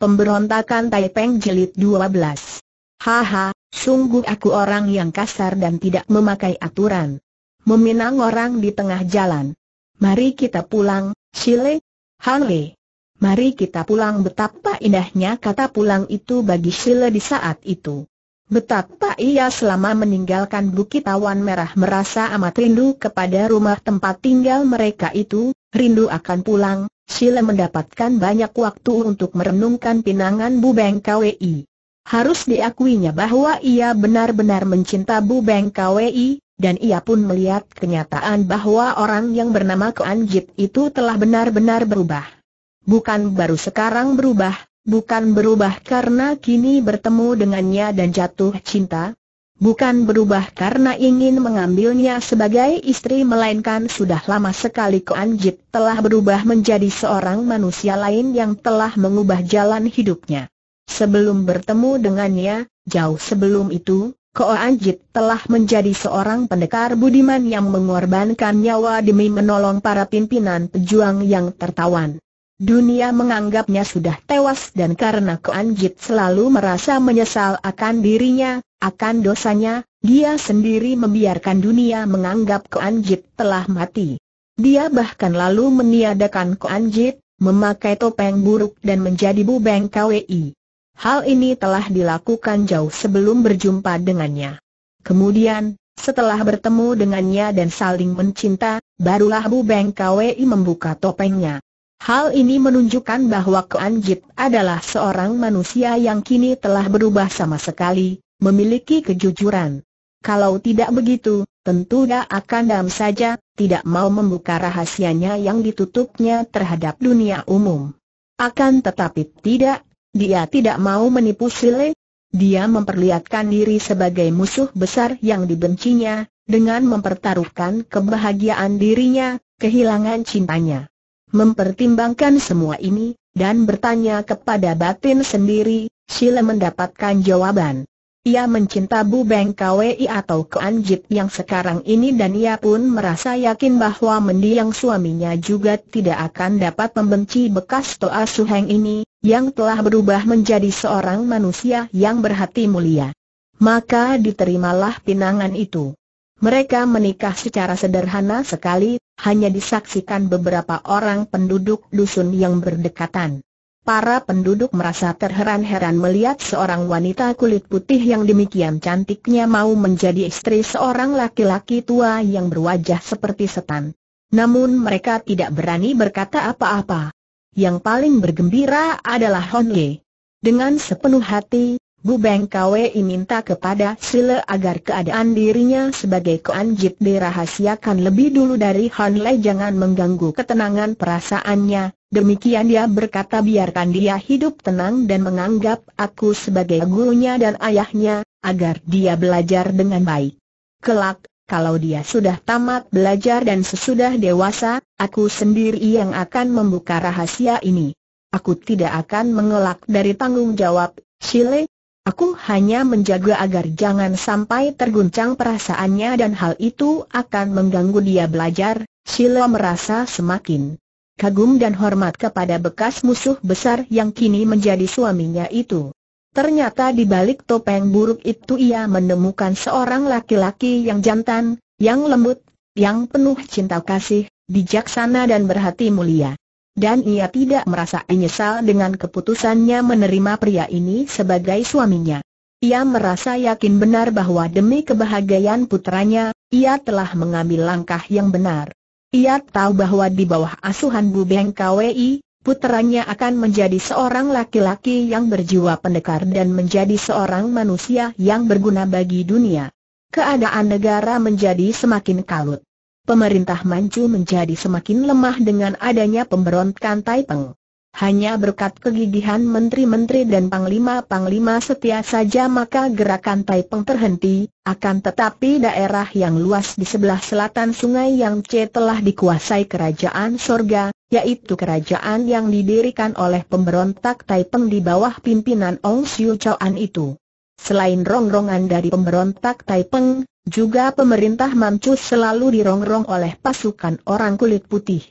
Pemberontakan Taipeng Jelit 12 Haha, sungguh aku orang yang kasar dan tidak memakai aturan Meminang orang di tengah jalan Mari kita pulang, Shile Hanle Mari kita pulang betapa indahnya kata pulang itu bagi Shile di saat itu Betapa ia selama meninggalkan Bukit Awan Merah merasa amat rindu kepada rumah tempat tinggal mereka itu, rindu akan pulang, Sila mendapatkan banyak waktu untuk merenungkan pinangan Bu Beng KWI. Harus diakuinya bahwa ia benar-benar mencinta Bu Beng KWI, dan ia pun melihat kenyataan bahwa orang yang bernama Koan itu telah benar-benar berubah. Bukan baru sekarang berubah, bukan berubah karena kini bertemu dengannya dan jatuh cinta, bukan berubah karena ingin mengambilnya sebagai istri melainkan sudah lama sekali Koan Anjit telah berubah menjadi seorang manusia lain yang telah mengubah jalan hidupnya. Sebelum bertemu dengannya, jauh sebelum itu, Ko Anjit telah menjadi seorang pendekar budiman yang mengorbankan nyawa demi menolong para pimpinan pejuang yang tertawan. Dunia menganggapnya sudah tewas dan karena Keanjit selalu merasa menyesal akan dirinya, akan dosanya, dia sendiri membiarkan dunia menganggap Keanjit telah mati. Dia bahkan lalu meniadakan Keanjit, memakai topeng buruk dan menjadi bubeng KWI. Hal ini telah dilakukan jauh sebelum berjumpa dengannya. Kemudian, setelah bertemu dengannya dan saling mencinta, barulah Bu Beng KWI membuka topengnya. Hal ini menunjukkan bahwa Kuan adalah seorang manusia yang kini telah berubah sama sekali, memiliki kejujuran. Kalau tidak begitu, tentu dia akan dam saja, tidak mau membuka rahasianya yang ditutupnya terhadap dunia umum. Akan tetapi tidak, dia tidak mau menipu Sile. Dia memperlihatkan diri sebagai musuh besar yang dibencinya, dengan mempertaruhkan kebahagiaan dirinya, kehilangan cintanya. Mempertimbangkan semua ini, dan bertanya kepada batin sendiri, Sile mendapatkan jawaban. Ia mencinta Bu Beng KWI atau Keanjit yang sekarang ini dan ia pun merasa yakin bahwa mendiang suaminya juga tidak akan dapat membenci bekas Toa Suheng ini, yang telah berubah menjadi seorang manusia yang berhati mulia. Maka diterimalah pinangan itu. Mereka menikah secara sederhana sekali, hanya disaksikan beberapa orang penduduk dusun yang berdekatan. Para penduduk merasa terheran-heran melihat seorang wanita kulit putih yang demikian cantiknya mau menjadi istri seorang laki-laki tua yang berwajah seperti setan. Namun mereka tidak berani berkata apa-apa. Yang paling bergembira adalah Hon Ye. Dengan sepenuh hati, Bu Beng Kwe minta kepada Sile agar keadaan dirinya sebagai keanjit dirahasiakan lebih dulu dari Han Lei jangan mengganggu ketenangan perasaannya. Demikian dia berkata biarkan dia hidup tenang dan menganggap aku sebagai gurunya dan ayahnya, agar dia belajar dengan baik. Kelak, kalau dia sudah tamat belajar dan sesudah dewasa, aku sendiri yang akan membuka rahasia ini. Aku tidak akan mengelak dari tanggung jawab, Sile, Aku hanya menjaga agar jangan sampai terguncang perasaannya dan hal itu akan mengganggu dia belajar. Sila merasa semakin kagum dan hormat kepada bekas musuh besar yang kini menjadi suaminya itu. Ternyata di balik topeng buruk itu ia menemukan seorang laki-laki yang jantan, yang lembut, yang penuh cinta kasih, bijaksana dan berhati mulia dan ia tidak merasa menyesal dengan keputusannya menerima pria ini sebagai suaminya. Ia merasa yakin benar bahwa demi kebahagiaan putranya, ia telah mengambil langkah yang benar. Ia tahu bahwa di bawah asuhan Bu Beng KWI, putranya akan menjadi seorang laki-laki yang berjiwa pendekar dan menjadi seorang manusia yang berguna bagi dunia. Keadaan negara menjadi semakin kalut pemerintah Manchu menjadi semakin lemah dengan adanya pemberontakan Taipeng. Hanya berkat kegigihan menteri-menteri dan panglima-panglima setia saja maka gerakan Taipeng terhenti, akan tetapi daerah yang luas di sebelah selatan sungai Yangtze telah dikuasai kerajaan sorga, yaitu kerajaan yang didirikan oleh pemberontak Taipeng di bawah pimpinan Ong Siu Chuan itu. Selain rongrongan dari pemberontak Taipeng, juga pemerintah Manchu selalu dirongrong oleh pasukan orang kulit putih.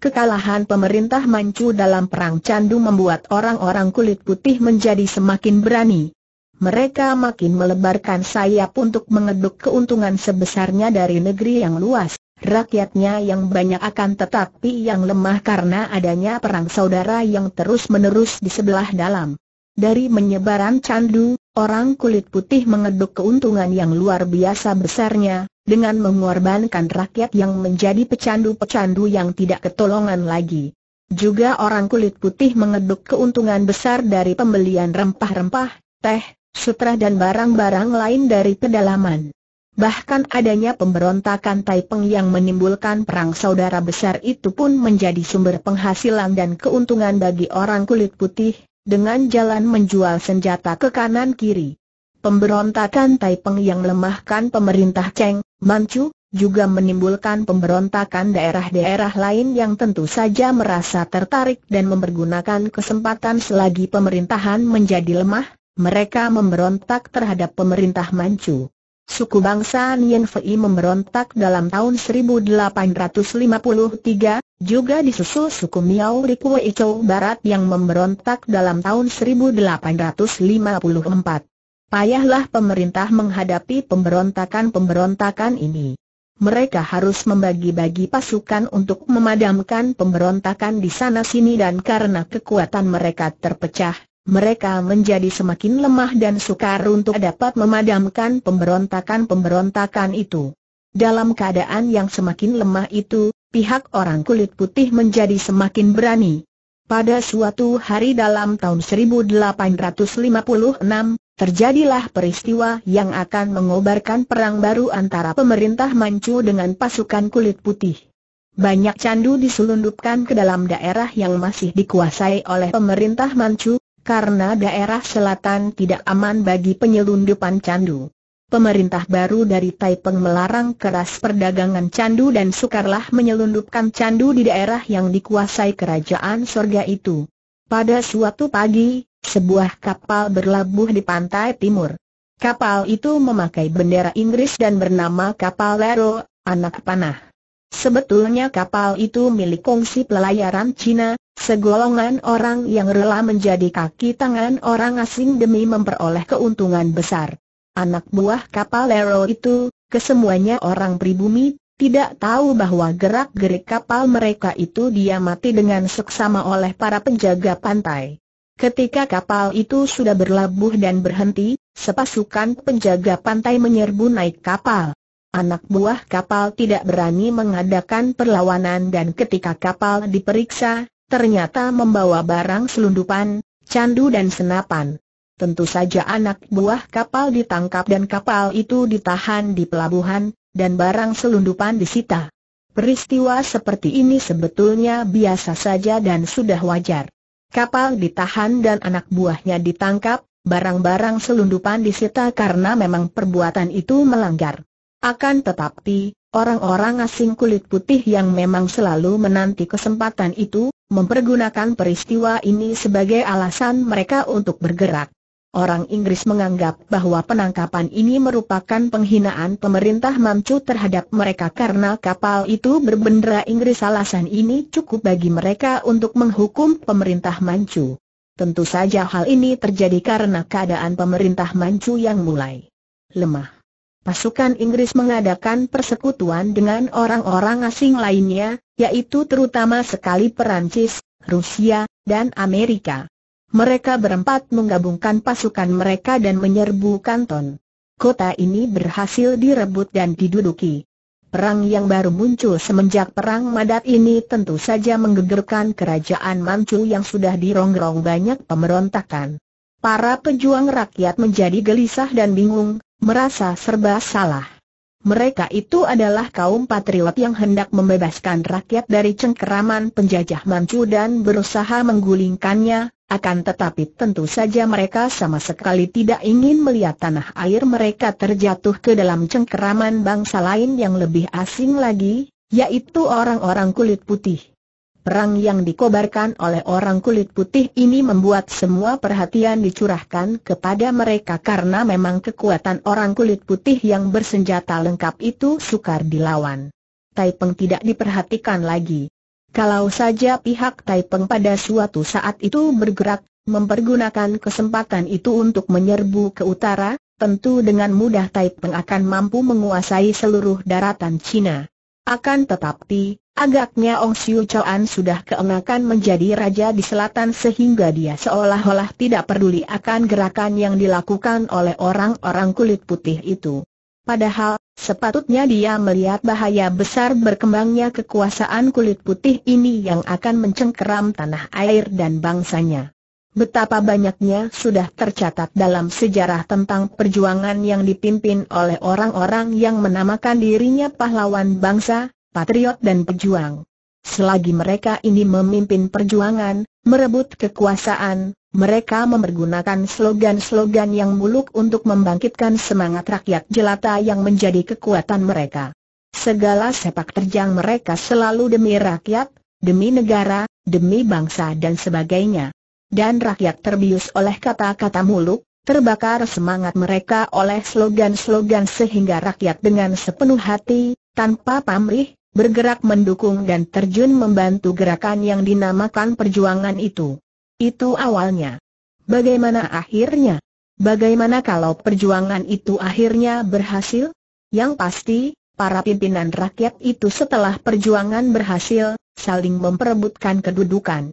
Kekalahan pemerintah Manchu dalam perang candu membuat orang-orang kulit putih menjadi semakin berani. Mereka makin melebarkan sayap untuk mengeduk keuntungan sebesarnya dari negeri yang luas, rakyatnya yang banyak akan tetapi yang lemah karena adanya perang saudara yang terus-menerus di sebelah dalam. Dari menyebaran candu, Orang kulit putih mengeduk keuntungan yang luar biasa besarnya, dengan mengorbankan rakyat yang menjadi pecandu-pecandu yang tidak ketolongan lagi. Juga orang kulit putih mengeduk keuntungan besar dari pembelian rempah-rempah, teh, sutra dan barang-barang lain dari pedalaman. Bahkan adanya pemberontakan Taipeng yang menimbulkan perang saudara besar itu pun menjadi sumber penghasilan dan keuntungan bagi orang kulit putih, dengan jalan menjual senjata ke kanan kiri. Pemberontakan Taipeng yang lemahkan pemerintah Cheng, Manchu, juga menimbulkan pemberontakan daerah-daerah lain yang tentu saja merasa tertarik dan mempergunakan kesempatan selagi pemerintahan menjadi lemah, mereka memberontak terhadap pemerintah Manchu suku bangsa Nian Fei memberontak dalam tahun 1853, juga disusul suku Miao Rikwe Ico Barat yang memberontak dalam tahun 1854. Payahlah pemerintah menghadapi pemberontakan-pemberontakan ini. Mereka harus membagi-bagi pasukan untuk memadamkan pemberontakan di sana-sini dan karena kekuatan mereka terpecah, mereka menjadi semakin lemah dan sukar untuk dapat memadamkan pemberontakan-pemberontakan itu. Dalam keadaan yang semakin lemah itu, pihak orang kulit putih menjadi semakin berani. Pada suatu hari dalam tahun 1856, terjadilah peristiwa yang akan mengobarkan perang baru antara pemerintah Manchu dengan pasukan kulit putih. Banyak candu diselundupkan ke dalam daerah yang masih dikuasai oleh pemerintah Manchu, karena daerah selatan tidak aman bagi penyelundupan candu. Pemerintah baru dari Taipeng melarang keras perdagangan candu dan sukarlah menyelundupkan candu di daerah yang dikuasai kerajaan Surga itu. Pada suatu pagi, sebuah kapal berlabuh di pantai timur. Kapal itu memakai bendera Inggris dan bernama kapal Lero, anak panah. Sebetulnya kapal itu milik kongsi pelayaran Cina, segolongan orang yang rela menjadi kaki tangan orang asing demi memperoleh keuntungan besar. Anak buah kapal Lero itu, kesemuanya orang pribumi, tidak tahu bahwa gerak-gerik kapal mereka itu diamati dengan seksama oleh para penjaga pantai. Ketika kapal itu sudah berlabuh dan berhenti, sepasukan penjaga pantai menyerbu naik kapal. Anak buah kapal tidak berani mengadakan perlawanan dan ketika kapal diperiksa, ternyata membawa barang selundupan, candu dan senapan. Tentu saja anak buah kapal ditangkap dan kapal itu ditahan di pelabuhan, dan barang selundupan disita. Peristiwa seperti ini sebetulnya biasa saja dan sudah wajar. Kapal ditahan dan anak buahnya ditangkap, barang-barang selundupan disita karena memang perbuatan itu melanggar. Akan tetapi, orang-orang asing kulit putih yang memang selalu menanti kesempatan itu, mempergunakan peristiwa ini sebagai alasan mereka untuk bergerak. Orang Inggris menganggap bahwa penangkapan ini merupakan penghinaan pemerintah Manchu terhadap mereka karena kapal itu berbendera Inggris. Alasan ini cukup bagi mereka untuk menghukum pemerintah Manchu. Tentu saja hal ini terjadi karena keadaan pemerintah Manchu yang mulai lemah pasukan Inggris mengadakan persekutuan dengan orang-orang asing lainnya, yaitu terutama sekali Perancis, Rusia, dan Amerika. Mereka berempat menggabungkan pasukan mereka dan menyerbu kanton. Kota ini berhasil direbut dan diduduki. Perang yang baru muncul semenjak Perang Madat ini tentu saja menggegerkan kerajaan Manchu yang sudah dirongrong banyak pemberontakan. Para pejuang rakyat menjadi gelisah dan bingung, merasa serba salah. Mereka itu adalah kaum patriot yang hendak membebaskan rakyat dari cengkeraman penjajah Manchu dan berusaha menggulingkannya, akan tetapi tentu saja mereka sama sekali tidak ingin melihat tanah air mereka terjatuh ke dalam cengkeraman bangsa lain yang lebih asing lagi, yaitu orang-orang kulit putih. Perang yang dikobarkan oleh orang kulit putih ini membuat semua perhatian dicurahkan kepada mereka karena memang kekuatan orang kulit putih yang bersenjata lengkap itu sukar dilawan. Taipeng tidak diperhatikan lagi. Kalau saja pihak Taipeng pada suatu saat itu bergerak, mempergunakan kesempatan itu untuk menyerbu ke utara, tentu dengan mudah Taipeng akan mampu menguasai seluruh daratan Cina. Akan tetapi, Agaknya Ong Siu Chuan sudah keenakan menjadi raja di selatan sehingga dia seolah-olah tidak peduli akan gerakan yang dilakukan oleh orang-orang kulit putih itu. Padahal, sepatutnya dia melihat bahaya besar berkembangnya kekuasaan kulit putih ini yang akan mencengkeram tanah air dan bangsanya. Betapa banyaknya sudah tercatat dalam sejarah tentang perjuangan yang dipimpin oleh orang-orang yang menamakan dirinya pahlawan bangsa, patriot dan pejuang. Selagi mereka ini memimpin perjuangan, merebut kekuasaan, mereka mempergunakan slogan-slogan yang muluk untuk membangkitkan semangat rakyat jelata yang menjadi kekuatan mereka. Segala sepak terjang mereka selalu demi rakyat, demi negara, demi bangsa dan sebagainya. Dan rakyat terbius oleh kata-kata muluk, Terbakar semangat mereka oleh slogan-slogan sehingga rakyat dengan sepenuh hati, tanpa pamrih, bergerak mendukung dan terjun membantu gerakan yang dinamakan perjuangan itu. Itu awalnya. Bagaimana akhirnya? Bagaimana kalau perjuangan itu akhirnya berhasil? Yang pasti, para pimpinan rakyat itu setelah perjuangan berhasil, saling memperebutkan kedudukan.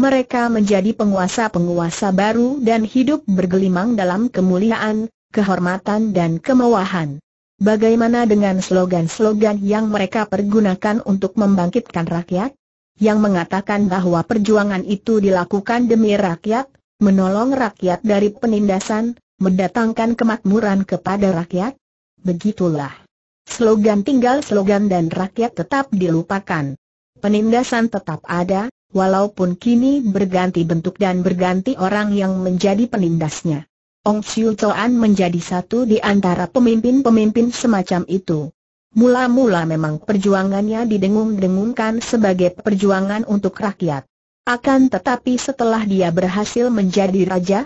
Mereka menjadi penguasa-penguasa baru dan hidup bergelimang dalam kemuliaan, kehormatan dan kemewahan. Bagaimana dengan slogan-slogan yang mereka pergunakan untuk membangkitkan rakyat? Yang mengatakan bahwa perjuangan itu dilakukan demi rakyat, menolong rakyat dari penindasan, mendatangkan kemakmuran kepada rakyat? Begitulah. Slogan tinggal slogan dan rakyat tetap dilupakan. Penindasan tetap ada, walaupun kini berganti bentuk dan berganti orang yang menjadi penindasnya. Ong Siu Toan menjadi satu di antara pemimpin-pemimpin semacam itu. Mula-mula memang perjuangannya didengung-dengungkan sebagai perjuangan untuk rakyat. Akan tetapi setelah dia berhasil menjadi raja,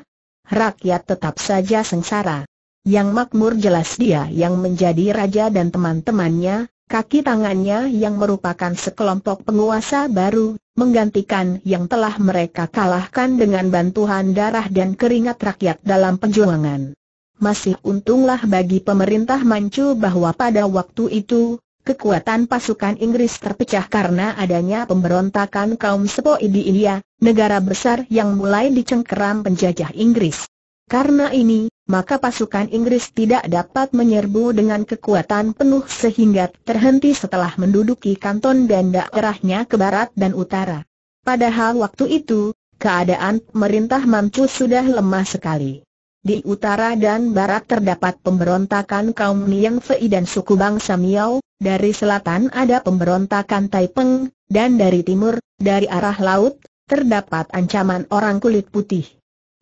rakyat tetap saja sengsara. Yang makmur jelas dia yang menjadi raja dan teman-temannya, Kaki tangannya yang merupakan sekelompok penguasa baru, menggantikan yang telah mereka kalahkan dengan bantuan darah dan keringat rakyat dalam penjuangan. Masih untunglah bagi pemerintah Manchu bahwa pada waktu itu, kekuatan pasukan Inggris terpecah karena adanya pemberontakan kaum Sepoi di India, negara besar yang mulai dicengkeram penjajah Inggris. Karena ini, maka pasukan Inggris tidak dapat menyerbu dengan kekuatan penuh sehingga terhenti setelah menduduki kanton dan daerahnya ke barat dan utara. Padahal waktu itu, keadaan pemerintah Manchu sudah lemah sekali. Di utara dan barat terdapat pemberontakan kaum Niang Fei dan suku bangsa Miao, dari selatan ada pemberontakan Taipeng, dan dari timur, dari arah laut, terdapat ancaman orang kulit putih.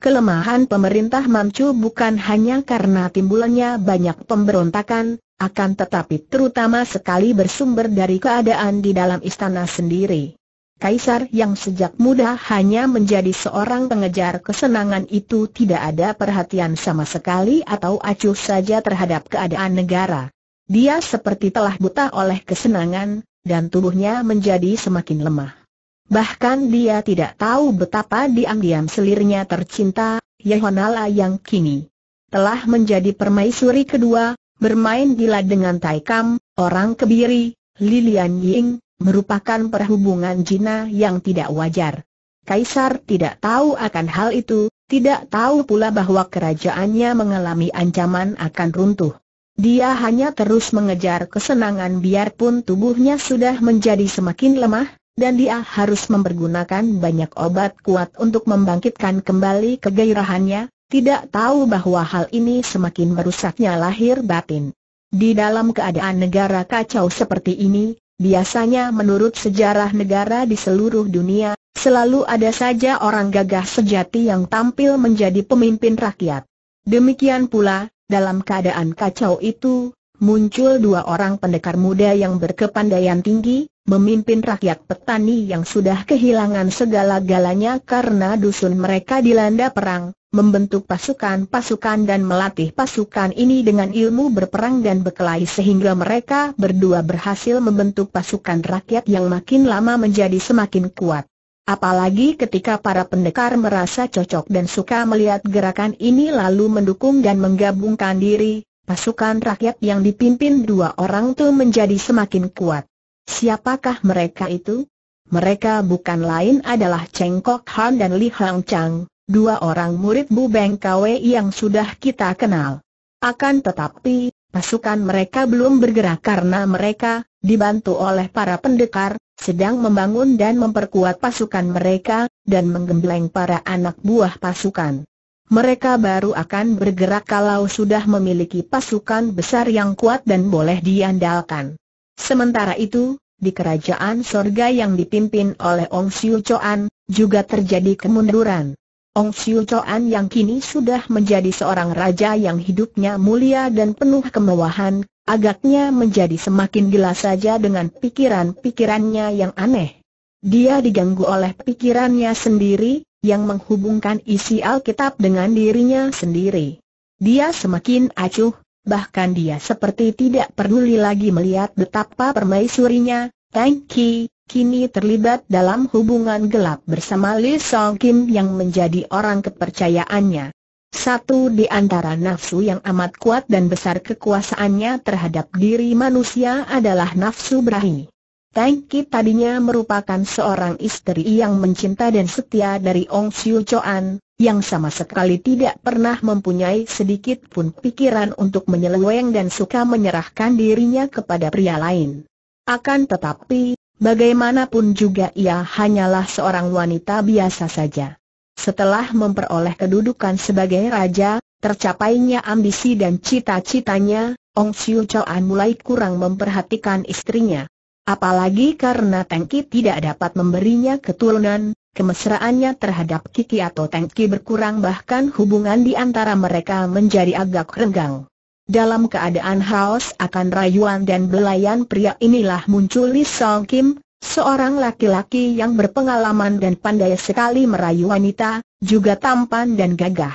Kelemahan pemerintah Manchu bukan hanya karena timbulannya banyak pemberontakan, akan tetapi terutama sekali bersumber dari keadaan di dalam istana sendiri. Kaisar yang sejak muda hanya menjadi seorang pengejar kesenangan itu tidak ada perhatian sama sekali atau acuh saja terhadap keadaan negara. Dia seperti telah buta oleh kesenangan, dan tubuhnya menjadi semakin lemah. Bahkan dia tidak tahu betapa diam-diam selirnya tercinta, Yehonala yang kini telah menjadi permaisuri kedua, bermain gila dengan Taikam, orang kebiri, Lilian Ying, merupakan perhubungan jina yang tidak wajar. Kaisar tidak tahu akan hal itu, tidak tahu pula bahwa kerajaannya mengalami ancaman akan runtuh. Dia hanya terus mengejar kesenangan biarpun tubuhnya sudah menjadi semakin lemah, dan dia harus mempergunakan banyak obat kuat untuk membangkitkan kembali kegairahannya, tidak tahu bahwa hal ini semakin merusaknya lahir batin. Di dalam keadaan negara kacau seperti ini, biasanya menurut sejarah negara di seluruh dunia, selalu ada saja orang gagah sejati yang tampil menjadi pemimpin rakyat. Demikian pula, dalam keadaan kacau itu, muncul dua orang pendekar muda yang berkepandaian tinggi, memimpin rakyat petani yang sudah kehilangan segala-galanya karena dusun mereka dilanda perang, membentuk pasukan-pasukan dan melatih pasukan ini dengan ilmu berperang dan berkelahi sehingga mereka berdua berhasil membentuk pasukan rakyat yang makin lama menjadi semakin kuat. Apalagi ketika para pendekar merasa cocok dan suka melihat gerakan ini lalu mendukung dan menggabungkan diri, pasukan rakyat yang dipimpin dua orang itu menjadi semakin kuat. Siapakah mereka itu? Mereka bukan lain adalah Cheng Kok Han dan Li Hang Chang, dua orang murid Bu Beng Kwe yang sudah kita kenal. Akan tetapi, pasukan mereka belum bergerak karena mereka, dibantu oleh para pendekar, sedang membangun dan memperkuat pasukan mereka, dan menggembleng para anak buah pasukan. Mereka baru akan bergerak kalau sudah memiliki pasukan besar yang kuat dan boleh diandalkan. Sementara itu, di kerajaan sorga yang dipimpin oleh Ong Siu Choan, juga terjadi kemunduran. Ong Siu Choan yang kini sudah menjadi seorang raja yang hidupnya mulia dan penuh kemewahan, agaknya menjadi semakin gila saja dengan pikiran-pikirannya yang aneh. Dia diganggu oleh pikirannya sendiri, yang menghubungkan isi Alkitab dengan dirinya sendiri. Dia semakin acuh, bahkan dia seperti tidak peduli lagi melihat betapa permaisurinya, Tang Ki, kini terlibat dalam hubungan gelap bersama Lee Song Kim yang menjadi orang kepercayaannya. Satu di antara nafsu yang amat kuat dan besar kekuasaannya terhadap diri manusia adalah nafsu berahi. Tang Ki tadinya merupakan seorang istri yang mencinta dan setia dari Ong Siu Choan, yang sama sekali tidak pernah mempunyai sedikit pun pikiran untuk menyeleweng dan suka menyerahkan dirinya kepada pria lain. Akan tetapi, bagaimanapun juga ia hanyalah seorang wanita biasa saja. Setelah memperoleh kedudukan sebagai raja, tercapainya ambisi dan cita-citanya, Ong Siu Chuan mulai kurang memperhatikan istrinya. Apalagi karena Tengki tidak dapat memberinya keturunan, kemesraannya terhadap Kiki atau Tengki berkurang bahkan hubungan di antara mereka menjadi agak renggang. Dalam keadaan haus akan rayuan dan belayan pria inilah muncul Lee Song Kim, seorang laki-laki yang berpengalaman dan pandai sekali merayu wanita, juga tampan dan gagah.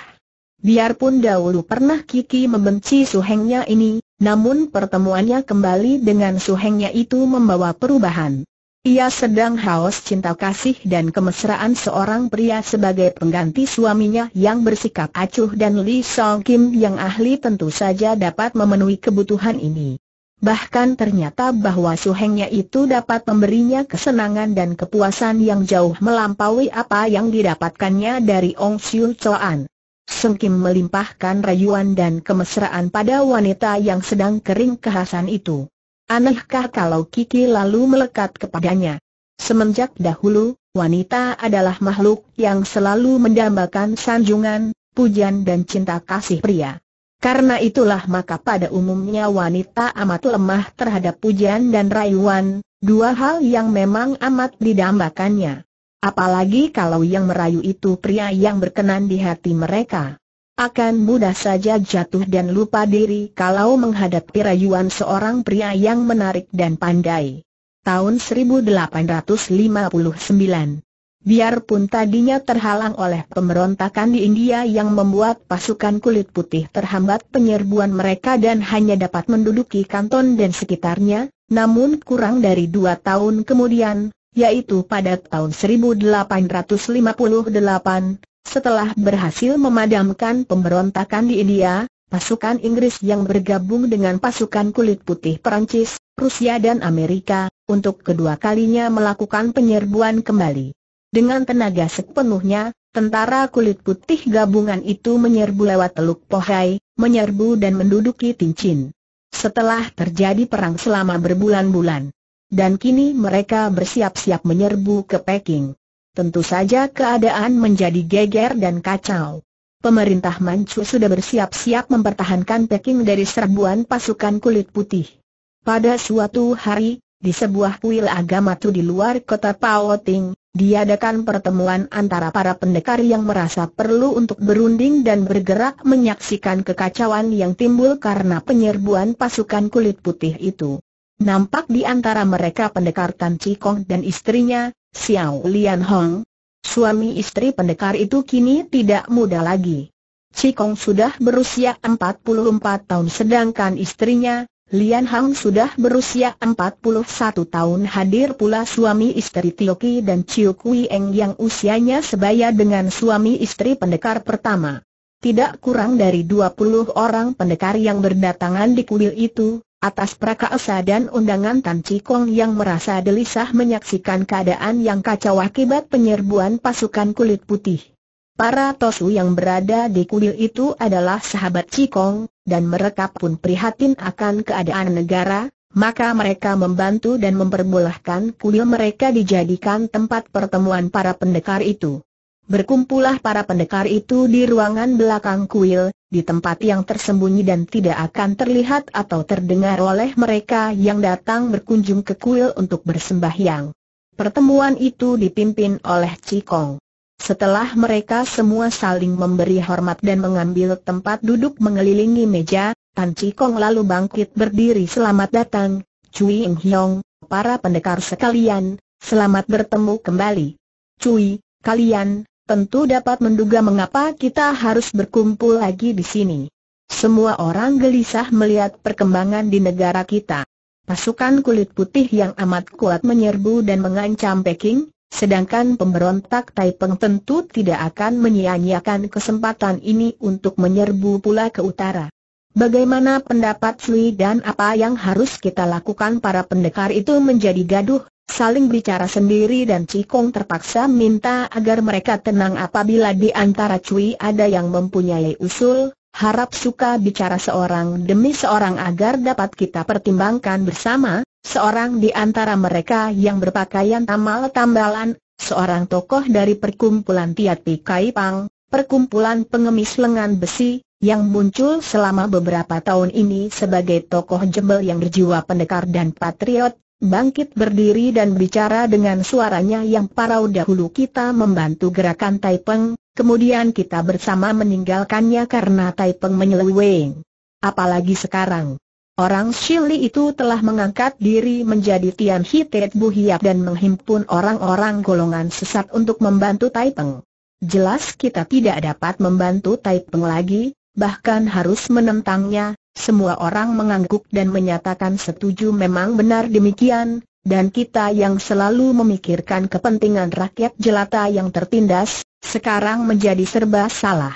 Biarpun dahulu pernah Kiki membenci suhengnya ini, namun pertemuannya kembali dengan suhengnya itu membawa perubahan. Ia sedang haus cinta kasih dan kemesraan seorang pria sebagai pengganti suaminya yang bersikap acuh dan Li Song Kim yang ahli tentu saja dapat memenuhi kebutuhan ini. Bahkan ternyata bahwa suhengnya itu dapat memberinya kesenangan dan kepuasan yang jauh melampaui apa yang didapatkannya dari Ong Siu Choan. Song Kim melimpahkan rayuan dan kemesraan pada wanita yang sedang kering kehasan itu. Anehkah kalau Kiki lalu melekat kepadanya? Semenjak dahulu, wanita adalah makhluk yang selalu mendambakan sanjungan, pujian dan cinta kasih pria. Karena itulah maka pada umumnya wanita amat lemah terhadap pujian dan rayuan, dua hal yang memang amat didambakannya. Apalagi kalau yang merayu itu pria yang berkenan di hati mereka akan mudah saja jatuh dan lupa diri kalau menghadapi rayuan seorang pria yang menarik dan pandai. Tahun 1859 Biarpun tadinya terhalang oleh pemberontakan di India yang membuat pasukan kulit putih terhambat penyerbuan mereka dan hanya dapat menduduki kanton dan sekitarnya, namun kurang dari dua tahun kemudian, yaitu pada tahun 1858, setelah berhasil memadamkan pemberontakan di India, pasukan Inggris yang bergabung dengan pasukan kulit putih Perancis, Rusia dan Amerika, untuk kedua kalinya melakukan penyerbuan kembali. Dengan tenaga sepenuhnya, tentara kulit putih gabungan itu menyerbu lewat Teluk Pohai, menyerbu dan menduduki Tincin. Setelah terjadi perang selama berbulan-bulan, dan kini mereka bersiap-siap menyerbu ke Peking tentu saja keadaan menjadi geger dan kacau. Pemerintah Manchu sudah bersiap-siap mempertahankan Peking dari serbuan pasukan kulit putih. Pada suatu hari, di sebuah kuil agama tu di luar kota Pao Ting, diadakan pertemuan antara para pendekar yang merasa perlu untuk berunding dan bergerak menyaksikan kekacauan yang timbul karena penyerbuan pasukan kulit putih itu. Nampak di antara mereka pendekar Tan Cikong dan istrinya, Xiao Lian Hong. Suami istri pendekar itu kini tidak muda lagi. Cikong sudah berusia 44 tahun sedangkan istrinya, Lian Hang sudah berusia 41 tahun hadir pula suami istri Ki dan Chiu Kui Eng yang usianya sebaya dengan suami istri pendekar pertama. Tidak kurang dari 20 orang pendekar yang berdatangan di kuil itu, Atas prakasa dan undangan Tan Cikong yang merasa delisah menyaksikan keadaan yang kacau akibat penyerbuan pasukan kulit putih. Para Tosu yang berada di kuil itu adalah sahabat Cikong, dan mereka pun prihatin akan keadaan negara, maka mereka membantu dan memperbolehkan kuil mereka dijadikan tempat pertemuan para pendekar itu. Berkumpullah para pendekar itu di ruangan belakang kuil, di tempat yang tersembunyi dan tidak akan terlihat atau terdengar oleh mereka yang datang berkunjung ke kuil untuk bersembahyang. Pertemuan itu dipimpin oleh Cikong. Setelah mereka semua saling memberi hormat dan mengambil tempat duduk mengelilingi meja, Tan Cikong lalu bangkit berdiri selamat datang, Cui Ing Hiong, para pendekar sekalian, selamat bertemu kembali. Cui, kalian, tentu dapat menduga mengapa kita harus berkumpul lagi di sini. Semua orang gelisah melihat perkembangan di negara kita. Pasukan kulit putih yang amat kuat menyerbu dan mengancam Peking, sedangkan pemberontak Taipeng tentu tidak akan menyia-nyiakan kesempatan ini untuk menyerbu pula ke utara. Bagaimana pendapat Sui dan apa yang harus kita lakukan para pendekar itu menjadi gaduh, saling bicara sendiri dan Cikong terpaksa minta agar mereka tenang apabila di antara Cui ada yang mempunyai usul, harap suka bicara seorang demi seorang agar dapat kita pertimbangkan bersama, seorang di antara mereka yang berpakaian tamal-tambalan, seorang tokoh dari perkumpulan Tiat Pikai Pang, perkumpulan pengemis lengan besi, yang muncul selama beberapa tahun ini sebagai tokoh jembel yang berjiwa pendekar dan patriot, bangkit berdiri dan bicara dengan suaranya yang parau dahulu kita membantu gerakan Taipeng, kemudian kita bersama meninggalkannya karena Taipeng menyeleweng. Apalagi sekarang. Orang Shili itu telah mengangkat diri menjadi Tian Hitet Buhiap dan menghimpun orang-orang golongan sesat untuk membantu Taipeng. Jelas kita tidak dapat membantu Taipeng lagi, bahkan harus menentangnya, semua orang mengangguk dan menyatakan setuju memang benar demikian, dan kita yang selalu memikirkan kepentingan rakyat jelata yang tertindas, sekarang menjadi serba salah.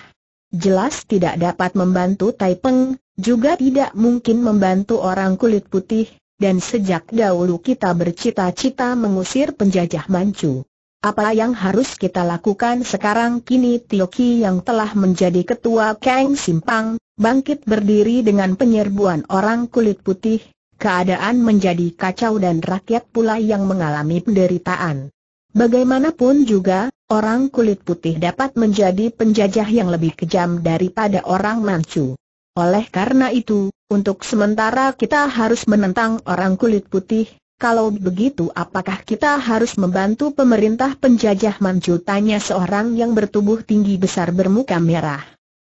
Jelas tidak dapat membantu Taipeng, juga tidak mungkin membantu orang kulit putih, dan sejak dahulu kita bercita-cita mengusir penjajah Manchu. Apa yang harus kita lakukan sekarang kini Tioki yang telah menjadi ketua Kang Simpang, bangkit berdiri dengan penyerbuan orang kulit putih, keadaan menjadi kacau dan rakyat pula yang mengalami penderitaan. Bagaimanapun juga, orang kulit putih dapat menjadi penjajah yang lebih kejam daripada orang Manchu. Oleh karena itu, untuk sementara kita harus menentang orang kulit putih, kalau begitu apakah kita harus membantu pemerintah penjajah Manchu? Tanya seorang yang bertubuh tinggi besar bermuka merah.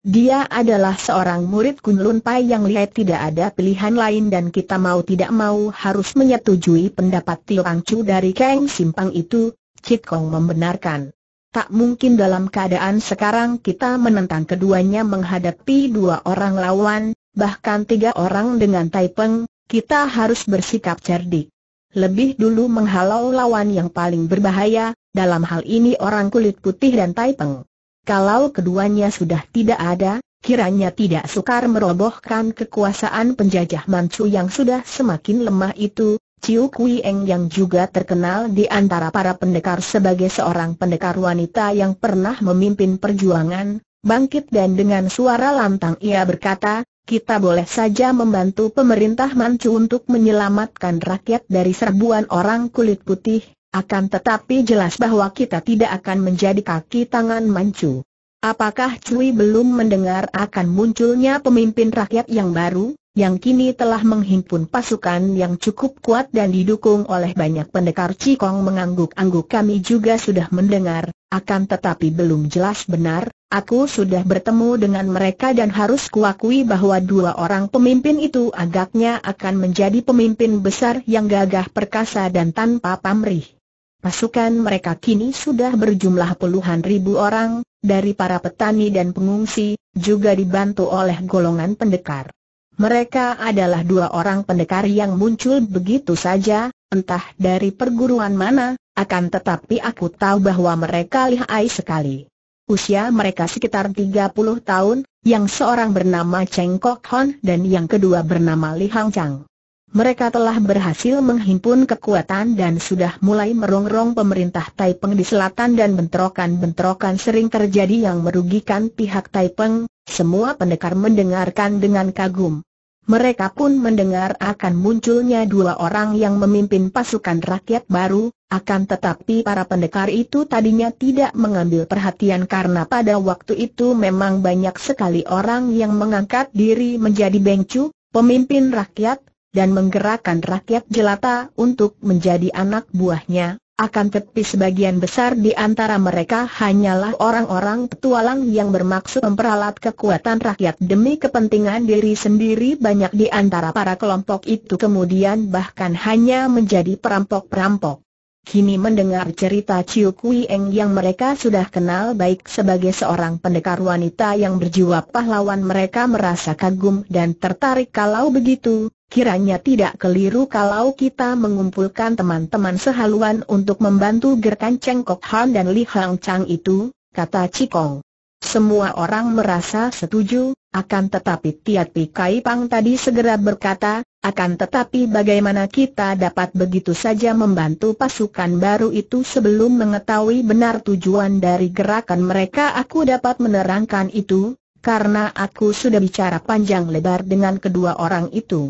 Dia adalah seorang murid Kunlun Pai yang lihat tidak ada pilihan lain dan kita mau tidak mau harus menyetujui pendapat Tio Chu dari Kang Simpang itu, Cit Kong membenarkan. Tak mungkin dalam keadaan sekarang kita menentang keduanya menghadapi dua orang lawan, bahkan tiga orang dengan Taipeng, kita harus bersikap cerdik. Lebih dulu menghalau lawan yang paling berbahaya, dalam hal ini orang kulit putih dan Taipeng. Kalau keduanya sudah tidak ada, kiranya tidak sukar merobohkan kekuasaan penjajah Manchu yang sudah semakin lemah itu, Ciu Kui Eng yang juga terkenal di antara para pendekar sebagai seorang pendekar wanita yang pernah memimpin perjuangan, bangkit dan dengan suara lantang ia berkata, kita boleh saja membantu pemerintah Manchu untuk menyelamatkan rakyat dari serbuan orang kulit putih, akan tetapi jelas bahwa kita tidak akan menjadi kaki tangan Manchu. Apakah Cui belum mendengar akan munculnya pemimpin rakyat yang baru, yang kini telah menghimpun pasukan yang cukup kuat dan didukung oleh banyak pendekar Cikong mengangguk-angguk kami juga sudah mendengar, akan tetapi belum jelas benar, aku sudah bertemu dengan mereka dan harus kuakui bahwa dua orang pemimpin itu agaknya akan menjadi pemimpin besar yang gagah perkasa dan tanpa pamrih. Pasukan mereka kini sudah berjumlah puluhan ribu orang, dari para petani dan pengungsi, juga dibantu oleh golongan pendekar. Mereka adalah dua orang pendekar yang muncul begitu saja, entah dari perguruan mana, akan tetapi aku tahu bahwa mereka lihai sekali. Usia mereka sekitar 30 tahun, yang seorang bernama Cheng Kok Hon dan yang kedua bernama Li Hang Chang mereka telah berhasil menghimpun kekuatan dan sudah mulai merongrong pemerintah Taipeng di selatan dan bentrokan-bentrokan sering terjadi yang merugikan pihak Taipeng, semua pendekar mendengarkan dengan kagum. Mereka pun mendengar akan munculnya dua orang yang memimpin pasukan rakyat baru, akan tetapi para pendekar itu tadinya tidak mengambil perhatian karena pada waktu itu memang banyak sekali orang yang mengangkat diri menjadi bengcu, pemimpin rakyat, dan menggerakkan rakyat jelata untuk menjadi anak buahnya, akan tetapi sebagian besar di antara mereka hanyalah orang-orang petualang yang bermaksud memperalat kekuatan rakyat demi kepentingan diri sendiri banyak di antara para kelompok itu kemudian bahkan hanya menjadi perampok-perampok. Kini mendengar cerita Chiu Kui Eng yang mereka sudah kenal baik sebagai seorang pendekar wanita yang berjiwa pahlawan mereka merasa kagum dan tertarik kalau begitu, Kiranya tidak keliru kalau kita mengumpulkan teman-teman sehaluan untuk membantu gerakan cengkok Kok Han dan Li Hang Chang itu, kata Cikong. Semua orang merasa setuju, akan tetapi Tiat Pi Kai Pang tadi segera berkata, akan tetapi bagaimana kita dapat begitu saja membantu pasukan baru itu sebelum mengetahui benar tujuan dari gerakan mereka aku dapat menerangkan itu, karena aku sudah bicara panjang lebar dengan kedua orang itu.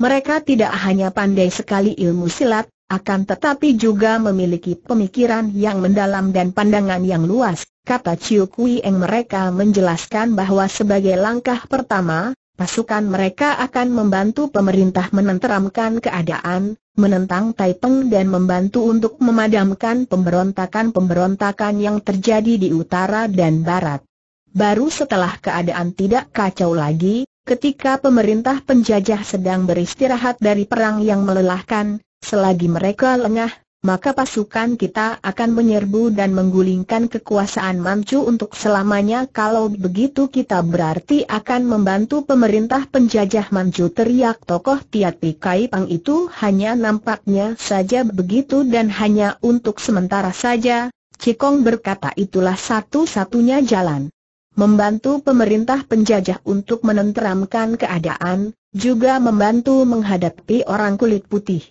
Mereka tidak hanya pandai sekali ilmu silat, akan tetapi juga memiliki pemikiran yang mendalam dan pandangan yang luas. Kata Chiu Kui Eng mereka menjelaskan bahwa sebagai langkah pertama, pasukan mereka akan membantu pemerintah menenteramkan keadaan, menentang Taipeng dan membantu untuk memadamkan pemberontakan-pemberontakan yang terjadi di utara dan barat. Baru setelah keadaan tidak kacau lagi, Ketika pemerintah penjajah sedang beristirahat dari perang yang melelahkan, selagi mereka lengah, maka pasukan kita akan menyerbu dan menggulingkan kekuasaan Manchu untuk selamanya kalau begitu kita berarti akan membantu pemerintah penjajah Manchu teriak tokoh Tiat Pikai Pang itu hanya nampaknya saja begitu dan hanya untuk sementara saja, Cikong berkata itulah satu-satunya jalan membantu pemerintah penjajah untuk menenteramkan keadaan, juga membantu menghadapi orang kulit putih.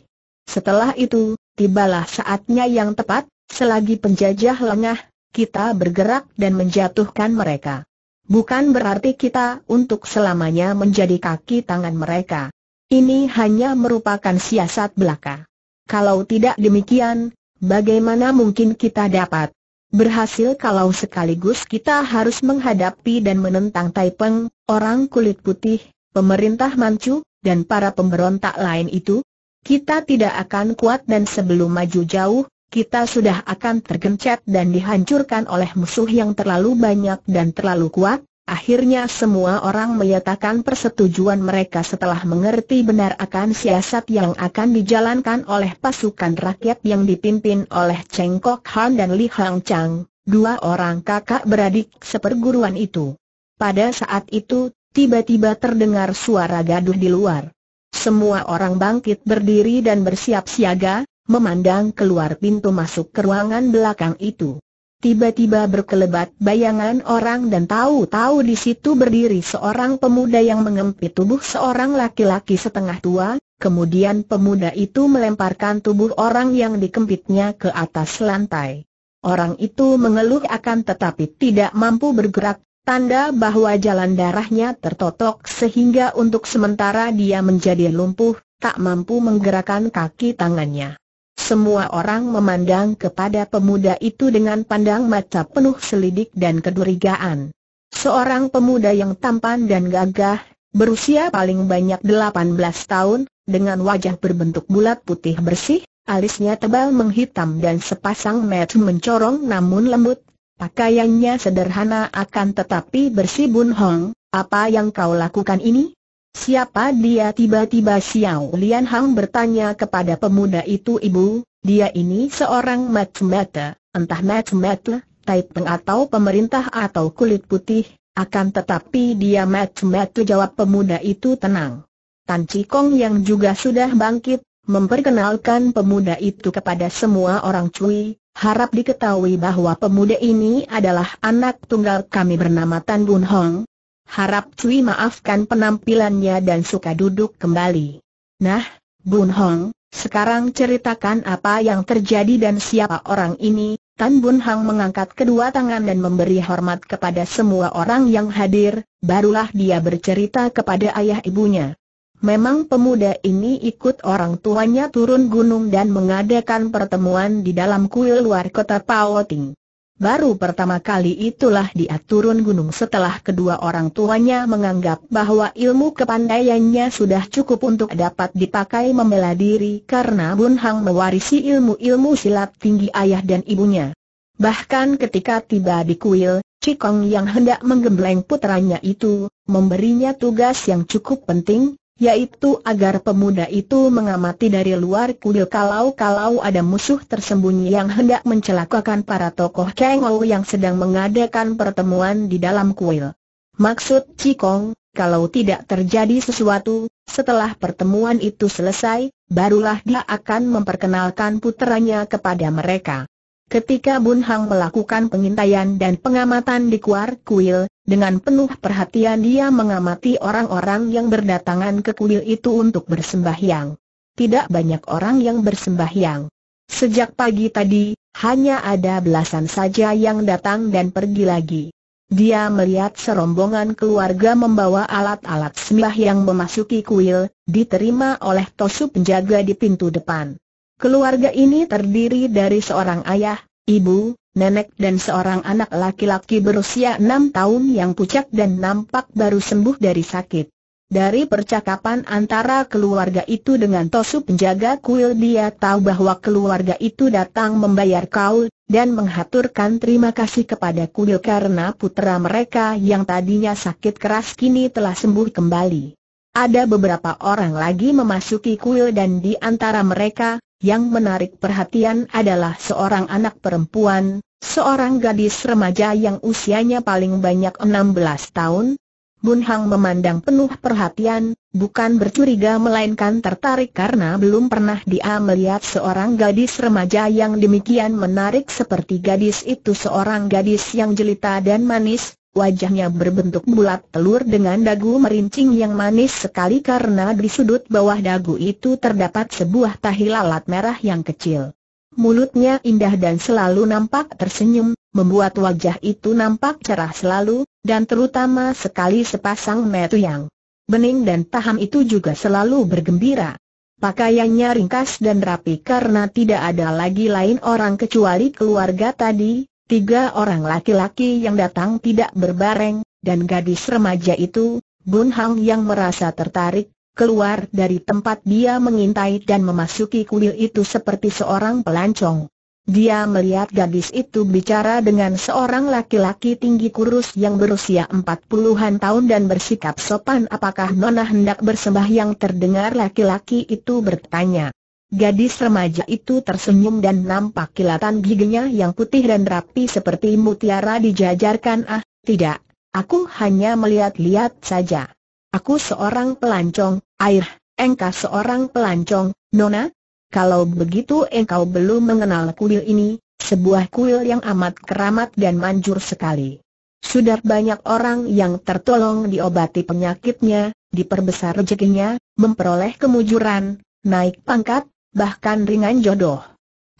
Setelah itu, tibalah saatnya yang tepat, selagi penjajah lengah, kita bergerak dan menjatuhkan mereka. Bukan berarti kita untuk selamanya menjadi kaki tangan mereka. Ini hanya merupakan siasat belaka. Kalau tidak demikian, bagaimana mungkin kita dapat Berhasil kalau sekaligus kita harus menghadapi dan menentang Taipeng, orang kulit putih, pemerintah Manchu, dan para pemberontak lain itu, kita tidak akan kuat dan sebelum maju jauh, kita sudah akan tergencet dan dihancurkan oleh musuh yang terlalu banyak dan terlalu kuat, Akhirnya semua orang menyatakan persetujuan mereka setelah mengerti benar akan siasat yang akan dijalankan oleh pasukan rakyat yang dipimpin oleh Cheng Kok Han dan Li Hang Chang, dua orang kakak beradik seperguruan itu. Pada saat itu, tiba-tiba terdengar suara gaduh di luar. Semua orang bangkit berdiri dan bersiap siaga, memandang keluar pintu masuk ke ruangan belakang itu. Tiba-tiba berkelebat bayangan orang dan tahu-tahu di situ berdiri seorang pemuda yang mengempit tubuh seorang laki-laki setengah tua, kemudian pemuda itu melemparkan tubuh orang yang dikempitnya ke atas lantai. Orang itu mengeluh akan tetapi tidak mampu bergerak, tanda bahwa jalan darahnya tertotok sehingga untuk sementara dia menjadi lumpuh, tak mampu menggerakkan kaki tangannya. Semua orang memandang kepada pemuda itu dengan pandang mata penuh selidik dan kedurigaan. Seorang pemuda yang tampan dan gagah, berusia paling banyak 18 tahun, dengan wajah berbentuk bulat putih bersih, alisnya tebal menghitam dan sepasang mata mencorong namun lembut, pakaiannya sederhana akan tetapi bersih Bun Hong, apa yang kau lakukan ini? Siapa dia tiba-tiba Xiao Lian Hang bertanya kepada pemuda itu ibu, dia ini seorang matemata, entah matemata, taipeng atau pemerintah atau kulit putih, akan tetapi dia matemata jawab pemuda itu tenang. Tan Cikong yang juga sudah bangkit, memperkenalkan pemuda itu kepada semua orang cuy. harap diketahui bahwa pemuda ini adalah anak tunggal kami bernama Tan Bun Hong, harap Cui maafkan penampilannya dan suka duduk kembali. Nah, Bun Hong, sekarang ceritakan apa yang terjadi dan siapa orang ini, Tan Bun Hong mengangkat kedua tangan dan memberi hormat kepada semua orang yang hadir, barulah dia bercerita kepada ayah ibunya. Memang pemuda ini ikut orang tuanya turun gunung dan mengadakan pertemuan di dalam kuil luar kota Pao Ting. Baru pertama kali itulah dia turun gunung setelah kedua orang tuanya menganggap bahwa ilmu kepandaiannya sudah cukup untuk dapat dipakai membela diri karena Bun Hang mewarisi ilmu-ilmu silat tinggi ayah dan ibunya. Bahkan ketika tiba di kuil, Cikong yang hendak menggembleng putranya itu, memberinya tugas yang cukup penting, yaitu agar pemuda itu mengamati dari luar kuil kalau-kalau ada musuh tersembunyi yang hendak mencelakakan para tokoh Kengou yang sedang mengadakan pertemuan di dalam kuil. Maksud Cikong, kalau tidak terjadi sesuatu, setelah pertemuan itu selesai, barulah dia akan memperkenalkan puteranya kepada mereka. Ketika Bun Hang melakukan pengintaian dan pengamatan di Kuar Kuil, dengan penuh perhatian dia mengamati orang-orang yang berdatangan ke kuil itu untuk bersembahyang. Tidak banyak orang yang bersembahyang. Sejak pagi tadi, hanya ada belasan saja yang datang dan pergi lagi. Dia melihat serombongan keluarga membawa alat-alat sembahyang memasuki kuil, diterima oleh Tosu penjaga di pintu depan. Keluarga ini terdiri dari seorang ayah, ibu, nenek dan seorang anak laki-laki berusia enam tahun yang pucat dan nampak baru sembuh dari sakit. Dari percakapan antara keluarga itu dengan Tosu penjaga kuil dia tahu bahwa keluarga itu datang membayar kaul, dan menghaturkan terima kasih kepada kuil karena putera mereka yang tadinya sakit keras kini telah sembuh kembali. Ada beberapa orang lagi memasuki kuil dan di antara mereka, yang menarik perhatian adalah seorang anak perempuan, seorang gadis remaja yang usianya paling banyak 16 tahun. Bun Hang memandang penuh perhatian, bukan bercuriga melainkan tertarik karena belum pernah dia melihat seorang gadis remaja yang demikian menarik seperti gadis itu seorang gadis yang jelita dan manis, wajahnya berbentuk bulat telur dengan dagu merincing yang manis sekali karena di sudut bawah dagu itu terdapat sebuah tahi lalat merah yang kecil. Mulutnya indah dan selalu nampak tersenyum, membuat wajah itu nampak cerah selalu, dan terutama sekali sepasang metu yang bening dan taham itu juga selalu bergembira. Pakaiannya ringkas dan rapi karena tidak ada lagi lain orang kecuali keluarga tadi, Tiga orang laki-laki yang datang tidak berbareng, dan gadis remaja itu, Bun Hang yang merasa tertarik, keluar dari tempat dia mengintai dan memasuki kuil itu seperti seorang pelancong. Dia melihat gadis itu bicara dengan seorang laki-laki tinggi kurus yang berusia empat puluhan tahun dan bersikap sopan apakah Nona hendak bersembah yang terdengar laki-laki itu bertanya. Gadis remaja itu tersenyum dan nampak kilatan giginya yang putih dan rapi seperti mutiara dijajarkan ah, tidak, aku hanya melihat-lihat saja. Aku seorang pelancong, air, engkau seorang pelancong, Nona? Kalau begitu engkau belum mengenal kuil ini, sebuah kuil yang amat keramat dan manjur sekali. Sudah banyak orang yang tertolong diobati penyakitnya, diperbesar rezekinya, memperoleh kemujuran, naik pangkat, bahkan ringan jodoh.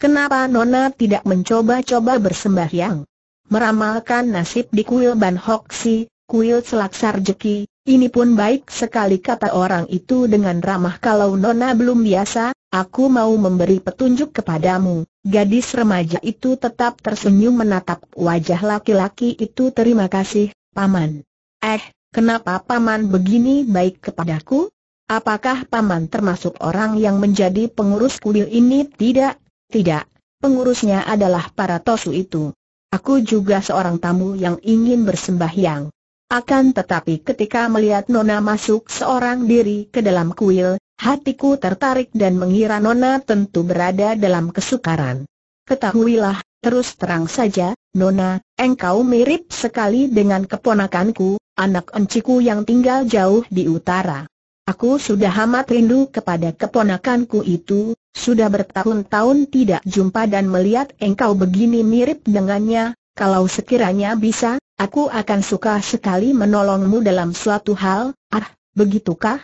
Kenapa Nona tidak mencoba-coba bersembahyang? Meramalkan nasib di kuil Ban Hok Si, kuil selaksar jeki, ini pun baik sekali kata orang itu dengan ramah kalau Nona belum biasa, aku mau memberi petunjuk kepadamu. Gadis remaja itu tetap tersenyum menatap wajah laki-laki itu terima kasih, Paman. Eh, kenapa Paman begini baik kepadaku? Apakah Paman termasuk orang yang menjadi pengurus kuil ini? Tidak, tidak. Pengurusnya adalah para tosu itu. Aku juga seorang tamu yang ingin bersembahyang. Akan tetapi ketika melihat Nona masuk seorang diri ke dalam kuil, hatiku tertarik dan mengira Nona tentu berada dalam kesukaran. Ketahuilah, terus terang saja, Nona, engkau mirip sekali dengan keponakanku, anak enciku yang tinggal jauh di utara. Aku sudah amat rindu kepada keponakanku itu, sudah bertahun-tahun tidak jumpa dan melihat engkau begini mirip dengannya, kalau sekiranya bisa, aku akan suka sekali menolongmu dalam suatu hal, ah, begitukah?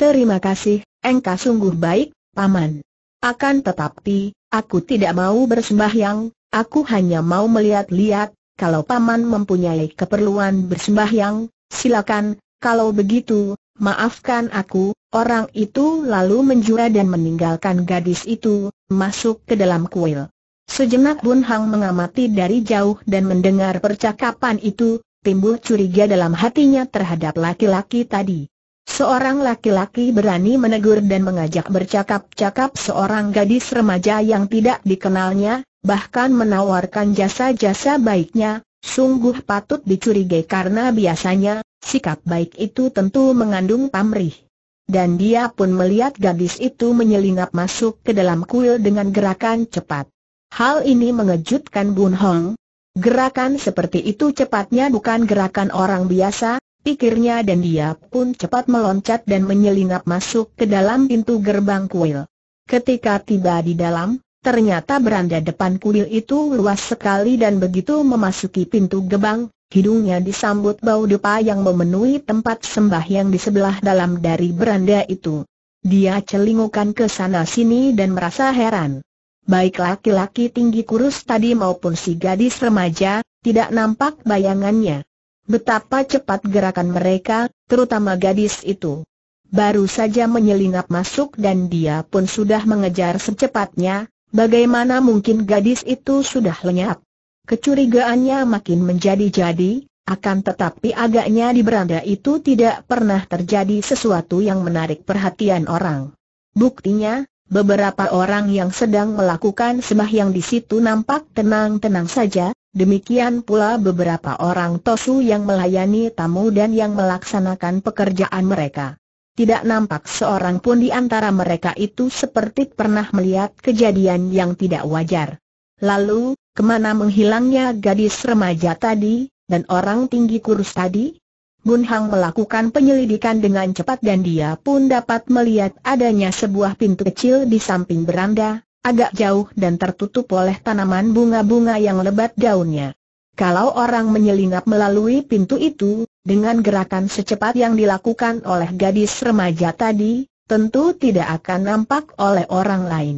Terima kasih, engkau sungguh baik, Paman. Akan tetapi, aku tidak mau bersembahyang, aku hanya mau melihat-lihat, kalau Paman mempunyai keperluan bersembahyang, silakan, kalau begitu, maafkan aku, orang itu lalu menjura dan meninggalkan gadis itu, masuk ke dalam kuil. Sejenak Bun Hang mengamati dari jauh dan mendengar percakapan itu, timbul curiga dalam hatinya terhadap laki-laki tadi. Seorang laki-laki berani menegur dan mengajak bercakap-cakap seorang gadis remaja yang tidak dikenalnya, bahkan menawarkan jasa-jasa baiknya, sungguh patut dicurigai karena biasanya, sikap baik itu tentu mengandung pamrih. Dan dia pun melihat gadis itu menyelinap masuk ke dalam kuil dengan gerakan cepat. Hal ini mengejutkan Bun Hong. Gerakan seperti itu cepatnya bukan gerakan orang biasa, pikirnya dan dia pun cepat meloncat dan menyelinap masuk ke dalam pintu gerbang kuil. Ketika tiba di dalam, Ternyata beranda depan kuil itu luas sekali dan begitu memasuki pintu gebang, hidungnya disambut bau dupa yang memenuhi tempat sembahyang di sebelah dalam dari beranda itu. Dia celingukan ke sana sini dan merasa heran. Baik laki-laki tinggi kurus tadi maupun si gadis remaja, tidak nampak bayangannya. Betapa cepat gerakan mereka, terutama gadis itu. Baru saja menyelinap masuk dan dia pun sudah mengejar secepatnya, Bagaimana mungkin gadis itu sudah lenyap? Kecurigaannya makin menjadi-jadi, akan tetapi agaknya di beranda itu tidak pernah terjadi sesuatu yang menarik perhatian orang. Buktinya, beberapa orang yang sedang melakukan sembahyang di situ nampak tenang-tenang saja, demikian pula beberapa orang tosu yang melayani tamu dan yang melaksanakan pekerjaan mereka. Tidak nampak seorang pun di antara mereka itu seperti pernah melihat kejadian yang tidak wajar. Lalu, kemana menghilangnya gadis remaja tadi, dan orang tinggi kurus tadi? Bun Hang melakukan penyelidikan dengan cepat dan dia pun dapat melihat adanya sebuah pintu kecil di samping beranda, agak jauh dan tertutup oleh tanaman bunga-bunga yang lebat daunnya. Kalau orang menyelinap melalui pintu itu, dengan gerakan secepat yang dilakukan oleh gadis remaja tadi, tentu tidak akan nampak oleh orang lain.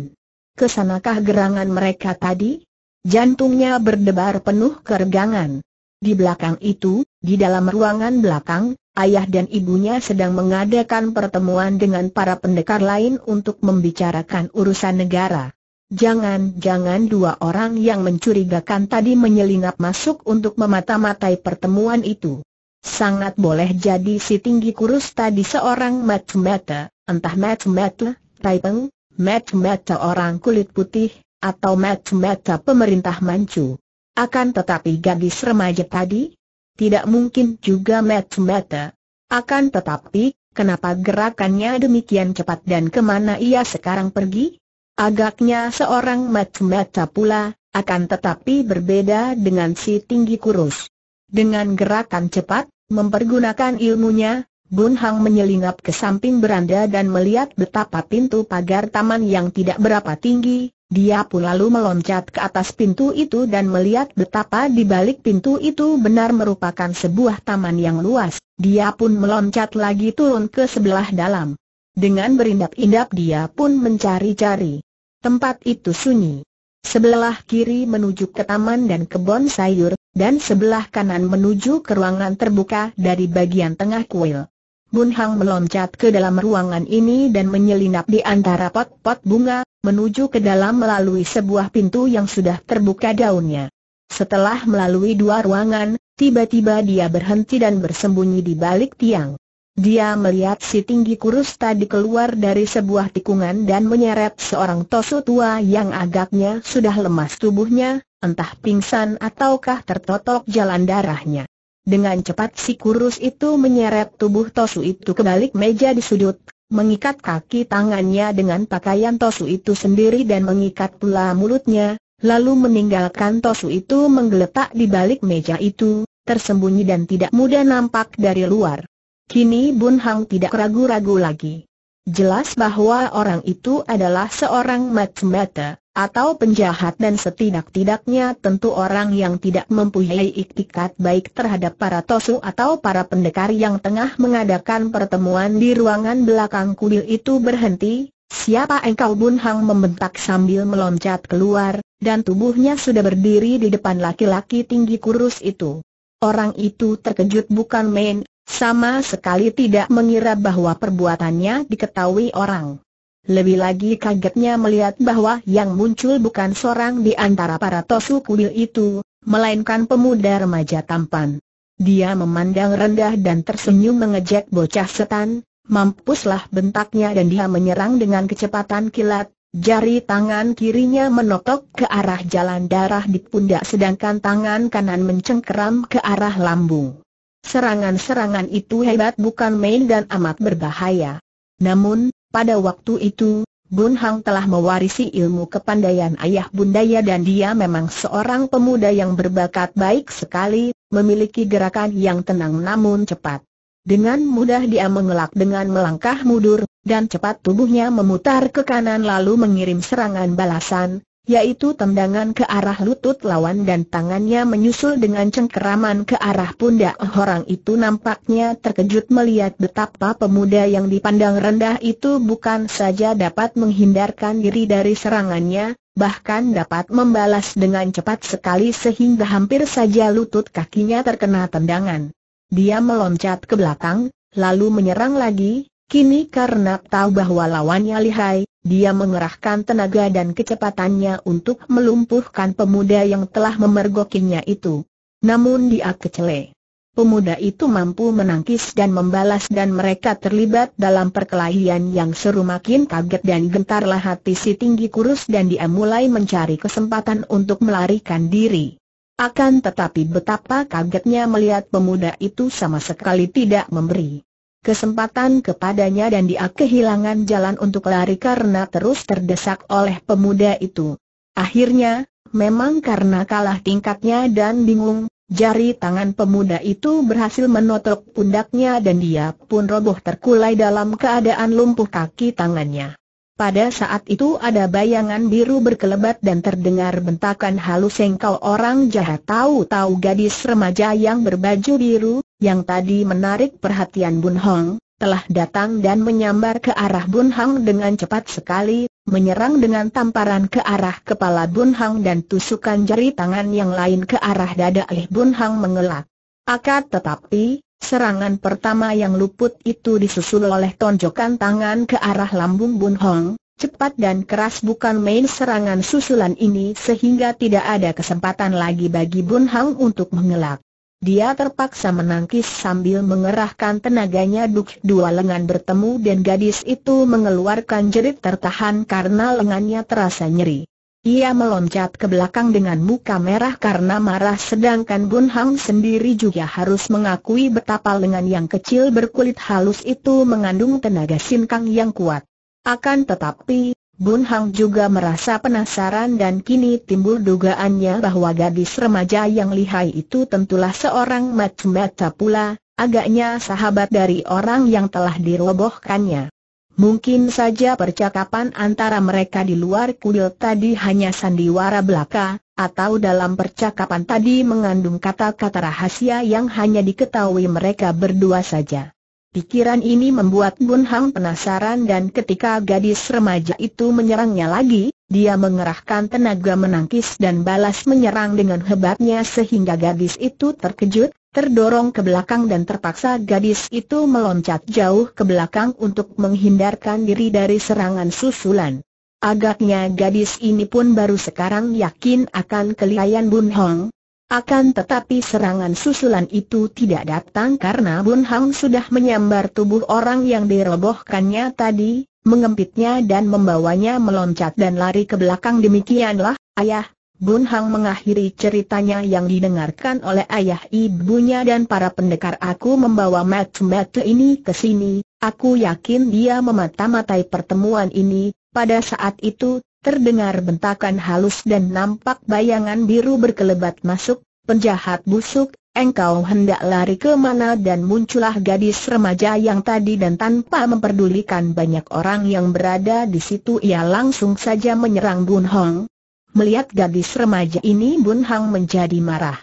Kesanakah gerangan mereka tadi? Jantungnya berdebar penuh keregangan. Di belakang itu, di dalam ruangan belakang, ayah dan ibunya sedang mengadakan pertemuan dengan para pendekar lain untuk membicarakan urusan negara. Jangan-jangan dua orang yang mencurigakan tadi menyelinap masuk untuk memata-matai pertemuan itu. Sangat boleh jadi si tinggi kurus tadi seorang mata entah mata Taipeng, mata orang kulit putih, atau mata pemerintah mancu. Akan tetapi gadis remaja tadi? Tidak mungkin juga mata Akan tetapi, kenapa gerakannya demikian cepat dan kemana ia sekarang pergi? Agaknya seorang mata pula, akan tetapi berbeda dengan si tinggi kurus. Dengan gerakan cepat, Mempergunakan ilmunya, Bun Hang menyelinap ke samping beranda dan melihat betapa pintu pagar taman yang tidak berapa tinggi, dia pun lalu meloncat ke atas pintu itu dan melihat betapa di balik pintu itu benar merupakan sebuah taman yang luas, dia pun meloncat lagi turun ke sebelah dalam. Dengan berindap-indap dia pun mencari-cari. Tempat itu sunyi sebelah kiri menuju ke taman dan kebun sayur, dan sebelah kanan menuju ke ruangan terbuka dari bagian tengah kuil. Bun Hang meloncat ke dalam ruangan ini dan menyelinap di antara pot-pot bunga, menuju ke dalam melalui sebuah pintu yang sudah terbuka daunnya. Setelah melalui dua ruangan, tiba-tiba dia berhenti dan bersembunyi di balik tiang. Dia melihat si tinggi kurus tadi keluar dari sebuah tikungan dan menyeret seorang tosu tua yang agaknya sudah lemas tubuhnya, entah pingsan ataukah tertotok jalan darahnya. Dengan cepat si kurus itu menyeret tubuh tosu itu ke balik meja di sudut, mengikat kaki tangannya dengan pakaian tosu itu sendiri dan mengikat pula mulutnya, lalu meninggalkan tosu itu menggeletak di balik meja itu, tersembunyi dan tidak mudah nampak dari luar. Kini Bun Hang tidak ragu-ragu lagi. Jelas bahwa orang itu adalah seorang mata atau penjahat dan setidak-tidaknya tentu orang yang tidak mempunyai iktikat baik terhadap para tosu atau para pendekar yang tengah mengadakan pertemuan di ruangan belakang kuil itu berhenti, siapa engkau Bun Hang membentak sambil meloncat keluar, dan tubuhnya sudah berdiri di depan laki-laki tinggi kurus itu. Orang itu terkejut bukan main, sama sekali tidak mengira bahwa perbuatannya diketahui orang. Lebih lagi kagetnya melihat bahwa yang muncul bukan seorang di antara para tosu kuil itu, melainkan pemuda remaja tampan. Dia memandang rendah dan tersenyum mengejek bocah setan, mampuslah bentaknya dan dia menyerang dengan kecepatan kilat, jari tangan kirinya menotok ke arah jalan darah di pundak sedangkan tangan kanan mencengkeram ke arah lambung. Serangan-serangan itu hebat bukan main dan amat berbahaya. Namun, pada waktu itu, Bun Hang telah mewarisi ilmu kepandaian ayah bundaya dan dia memang seorang pemuda yang berbakat baik sekali, memiliki gerakan yang tenang namun cepat. Dengan mudah dia mengelak dengan melangkah mundur, dan cepat tubuhnya memutar ke kanan lalu mengirim serangan balasan, yaitu tendangan ke arah lutut lawan dan tangannya menyusul dengan cengkeraman ke arah pundak orang itu nampaknya terkejut melihat betapa pemuda yang dipandang rendah itu bukan saja dapat menghindarkan diri dari serangannya, bahkan dapat membalas dengan cepat sekali sehingga hampir saja lutut kakinya terkena tendangan. Dia meloncat ke belakang, lalu menyerang lagi, Kini karena tahu bahwa lawannya lihai, dia mengerahkan tenaga dan kecepatannya untuk melumpuhkan pemuda yang telah memergokinya itu. Namun dia kecele. Pemuda itu mampu menangkis dan membalas dan mereka terlibat dalam perkelahian yang seru makin kaget dan gentarlah hati si tinggi kurus dan dia mulai mencari kesempatan untuk melarikan diri. Akan tetapi betapa kagetnya melihat pemuda itu sama sekali tidak memberi kesempatan kepadanya dan dia kehilangan jalan untuk lari karena terus terdesak oleh pemuda itu. Akhirnya, memang karena kalah tingkatnya dan bingung, jari tangan pemuda itu berhasil menotok pundaknya dan dia pun roboh terkulai dalam keadaan lumpuh kaki tangannya. Pada saat itu ada bayangan biru berkelebat dan terdengar bentakan halus engkau orang jahat tahu-tahu gadis remaja yang berbaju biru, yang tadi menarik perhatian Bun Hong, telah datang dan menyambar ke arah Bun Hong dengan cepat sekali, menyerang dengan tamparan ke arah kepala Bun Hong dan tusukan jari tangan yang lain ke arah dada alih Bun Hong mengelak. Akan tetapi, Serangan pertama yang luput itu disusul oleh tonjokan tangan ke arah lambung Bun Hong, cepat dan keras bukan main serangan susulan ini sehingga tidak ada kesempatan lagi bagi Bun Hong untuk mengelak. Dia terpaksa menangkis sambil mengerahkan tenaganya duk dua lengan bertemu dan gadis itu mengeluarkan jerit tertahan karena lengannya terasa nyeri. Ia meloncat ke belakang dengan muka merah karena marah sedangkan Bun Hang sendiri juga harus mengakui betapa lengan yang kecil berkulit halus itu mengandung tenaga sinkang yang kuat. Akan tetapi, Bun Hang juga merasa penasaran dan kini timbul dugaannya bahwa gadis remaja yang lihai itu tentulah seorang macam pula, agaknya sahabat dari orang yang telah dirobohkannya. Mungkin saja percakapan antara mereka di luar kuil tadi hanya sandiwara belaka, atau dalam percakapan tadi mengandung kata-kata rahasia yang hanya diketahui mereka berdua saja. Pikiran ini membuat Bun Hang penasaran dan ketika gadis remaja itu menyerangnya lagi, dia mengerahkan tenaga menangkis dan balas menyerang dengan hebatnya sehingga gadis itu terkejut, Terdorong ke belakang dan terpaksa gadis itu meloncat jauh ke belakang untuk menghindarkan diri dari serangan susulan. Agaknya gadis ini pun baru sekarang yakin akan kelihayan Bun Hong. Akan tetapi serangan susulan itu tidak datang karena Bun Hong sudah menyambar tubuh orang yang dirobohkannya tadi, mengempitnya dan membawanya meloncat dan lari ke belakang demikianlah, ayah, Bun Hang mengakhiri ceritanya yang didengarkan oleh ayah ibunya dan para pendekar aku membawa mata ini ke sini, aku yakin dia memata-matai pertemuan ini, pada saat itu, terdengar bentakan halus dan nampak bayangan biru berkelebat masuk, penjahat busuk, engkau hendak lari ke mana dan muncullah gadis remaja yang tadi dan tanpa memperdulikan banyak orang yang berada di situ ia langsung saja menyerang Bun Hong Melihat gadis remaja ini Bun Hang menjadi marah.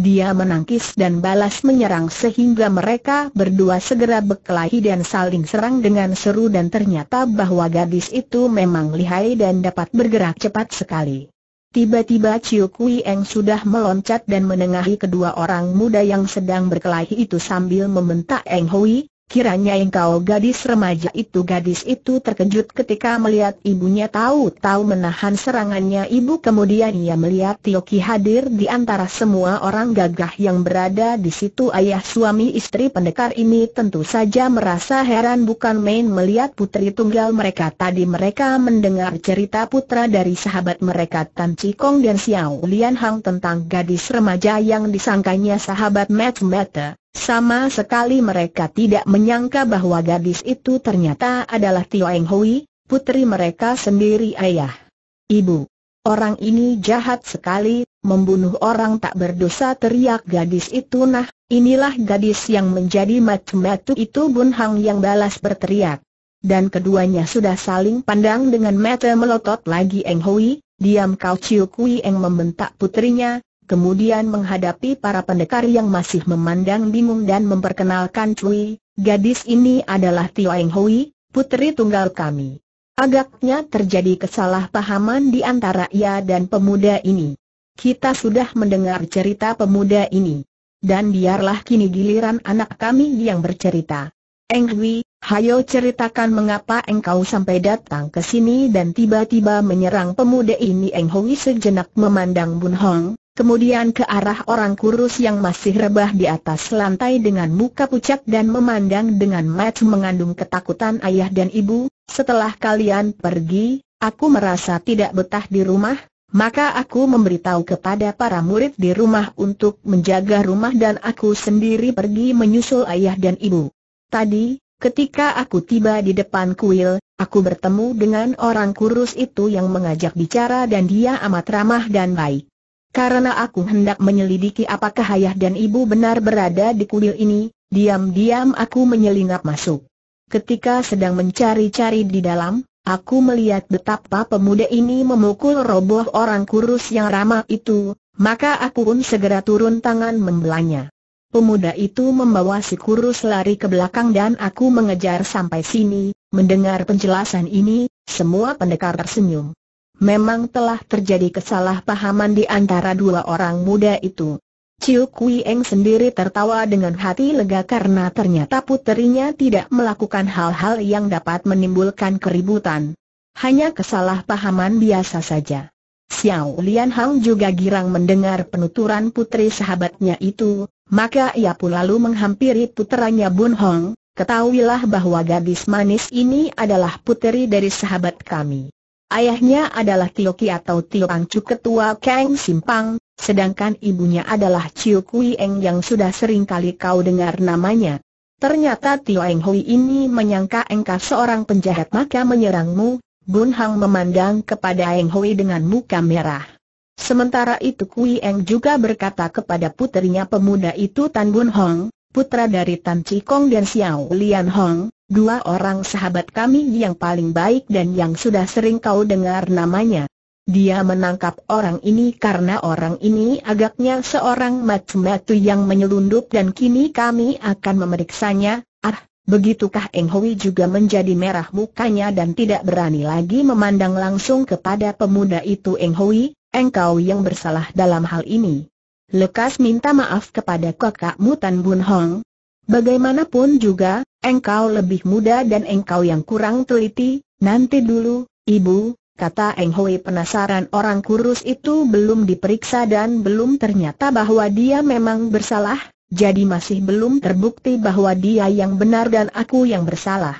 Dia menangkis dan balas menyerang sehingga mereka berdua segera berkelahi dan saling serang dengan seru dan ternyata bahwa gadis itu memang lihai dan dapat bergerak cepat sekali. Tiba-tiba Chiu Kui Eng sudah meloncat dan menengahi kedua orang muda yang sedang berkelahi itu sambil membentak Eng Hui, Kiranya engkau gadis remaja itu gadis itu terkejut ketika melihat ibunya tahu-tahu menahan serangannya ibu kemudian ia melihat Tio Ki hadir di antara semua orang gagah yang berada di situ ayah suami istri pendekar ini tentu saja merasa heran bukan main melihat putri tunggal mereka tadi mereka mendengar cerita putra dari sahabat mereka Tan Cikong dan Xiao Lian Hang tentang gadis remaja yang disangkanya sahabat Matt Mata. Sama sekali mereka tidak menyangka bahwa gadis itu ternyata adalah Tio Eng Hui, putri mereka sendiri ayah. Ibu, orang ini jahat sekali, membunuh orang tak berdosa teriak gadis itu nah, inilah gadis yang menjadi matematu itu Bun Hang yang balas berteriak. Dan keduanya sudah saling pandang dengan mata melotot lagi Eng Hui, diam kau Ciu Kui Eng membentak putrinya, kemudian menghadapi para pendekar yang masih memandang bingung dan memperkenalkan Cui, gadis ini adalah Tio Eng Hui, putri tunggal kami. Agaknya terjadi kesalahpahaman di antara ia dan pemuda ini. Kita sudah mendengar cerita pemuda ini. Dan biarlah kini giliran anak kami yang bercerita. Eng Hui, Hayo ceritakan mengapa engkau sampai datang ke sini dan tiba-tiba menyerang pemuda ini Eng Hoi sejenak memandang Bun Hong, kemudian ke arah orang kurus yang masih rebah di atas lantai dengan muka pucat dan memandang dengan mat mengandung ketakutan ayah dan ibu, setelah kalian pergi, aku merasa tidak betah di rumah, maka aku memberitahu kepada para murid di rumah untuk menjaga rumah dan aku sendiri pergi menyusul ayah dan ibu. Tadi, Ketika aku tiba di depan kuil, aku bertemu dengan orang kurus itu yang mengajak bicara dan dia amat ramah dan baik. Karena aku hendak menyelidiki apakah ayah dan ibu benar berada di kuil ini, diam-diam aku menyelinap masuk. Ketika sedang mencari-cari di dalam, aku melihat betapa pemuda ini memukul roboh orang kurus yang ramah itu, maka aku pun segera turun tangan membelanya. Pemuda itu membawa si kurus lari ke belakang dan aku mengejar sampai sini, mendengar penjelasan ini, semua pendekar tersenyum. Memang telah terjadi kesalahpahaman di antara dua orang muda itu. Ciu Kui Eng sendiri tertawa dengan hati lega karena ternyata puterinya tidak melakukan hal-hal yang dapat menimbulkan keributan. Hanya kesalahpahaman biasa saja. Xiao Lian Hang juga girang mendengar penuturan putri sahabatnya itu, maka ia pun lalu menghampiri puteranya Bun Hong, ketahuilah bahwa gadis manis ini adalah puteri dari sahabat kami. Ayahnya adalah Tioki atau Tio Angcu ketua Kang Simpang, sedangkan ibunya adalah Chiu Kui Eng yang sudah sering kali kau dengar namanya. Ternyata Tio Eng Hui ini menyangka engkau seorang penjahat maka menyerangmu, Bun Hang memandang kepada Eng Hui dengan muka merah. Sementara itu Kui Eng juga berkata kepada putrinya pemuda itu Tan Bun Hong, putra dari Tan Kong dan Xiao Lian Hong, dua orang sahabat kami yang paling baik dan yang sudah sering kau dengar namanya. Dia menangkap orang ini karena orang ini agaknya seorang matu-matu yang menyelundup dan kini kami akan memeriksanya, ah, begitukah Eng Hui juga menjadi merah mukanya dan tidak berani lagi memandang langsung kepada pemuda itu Eng Hui, engkau yang bersalah dalam hal ini. Lekas minta maaf kepada kakakmu Tan Bun Hong. Bagaimanapun juga, engkau lebih muda dan engkau yang kurang teliti, nanti dulu, ibu, kata Eng Hui penasaran orang kurus itu belum diperiksa dan belum ternyata bahwa dia memang bersalah, jadi masih belum terbukti bahwa dia yang benar dan aku yang bersalah.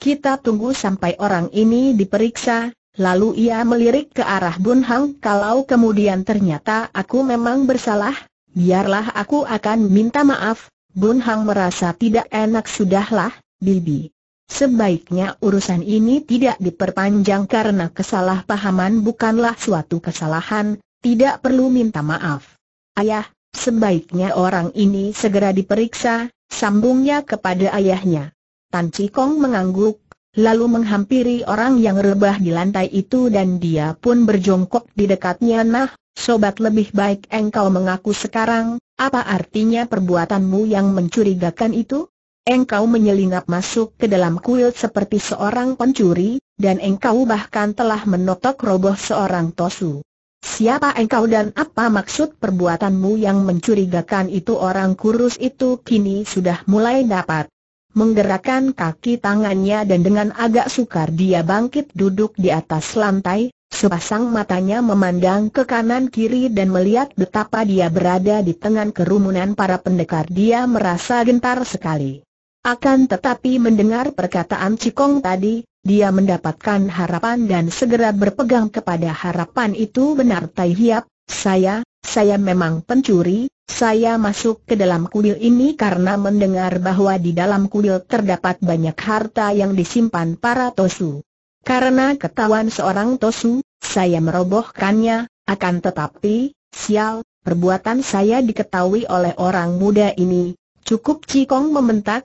Kita tunggu sampai orang ini diperiksa, Lalu ia melirik ke arah Bun Hang kalau kemudian ternyata aku memang bersalah, biarlah aku akan minta maaf. Bun Hang merasa tidak enak sudahlah, Bibi. Sebaiknya urusan ini tidak diperpanjang karena kesalahpahaman bukanlah suatu kesalahan, tidak perlu minta maaf. Ayah, sebaiknya orang ini segera diperiksa, sambungnya kepada ayahnya. Tan Cikong mengangguk, lalu menghampiri orang yang rebah di lantai itu dan dia pun berjongkok di dekatnya nah, sobat lebih baik engkau mengaku sekarang, apa artinya perbuatanmu yang mencurigakan itu? Engkau menyelinap masuk ke dalam kuil seperti seorang pencuri, dan engkau bahkan telah menotok roboh seorang tosu. Siapa engkau dan apa maksud perbuatanmu yang mencurigakan itu orang kurus itu kini sudah mulai dapat menggerakkan kaki tangannya dan dengan agak sukar dia bangkit duduk di atas lantai, sepasang matanya memandang ke kanan kiri dan melihat betapa dia berada di tengah kerumunan para pendekar dia merasa gentar sekali. Akan tetapi mendengar perkataan Cikong tadi, dia mendapatkan harapan dan segera berpegang kepada harapan itu benar Tai Hiap, saya, saya memang pencuri, saya masuk ke dalam kuil ini karena mendengar bahwa di dalam kuil terdapat banyak harta yang disimpan para Tosu. Karena ketahuan seorang Tosu, saya merobohkannya, akan tetapi, sial, perbuatan saya diketahui oleh orang muda ini. Cukup Cikong mementak.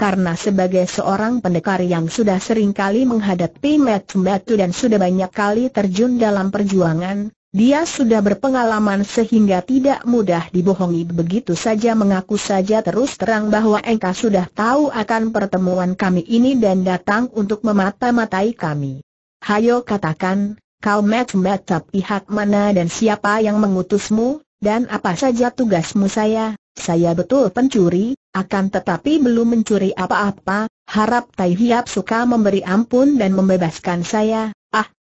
karena sebagai seorang pendekar yang sudah sering kali menghadapi metu-metu dan sudah banyak kali terjun dalam perjuangan, dia sudah berpengalaman sehingga tidak mudah dibohongi begitu saja mengaku saja terus terang bahwa engkau sudah tahu akan pertemuan kami ini dan datang untuk memata-matai kami. Hayo katakan, kau match mata pihak mana dan siapa yang mengutusmu, dan apa saja tugasmu saya, saya betul pencuri, akan tetapi belum mencuri apa-apa, harap Tai Hiap suka memberi ampun dan membebaskan saya,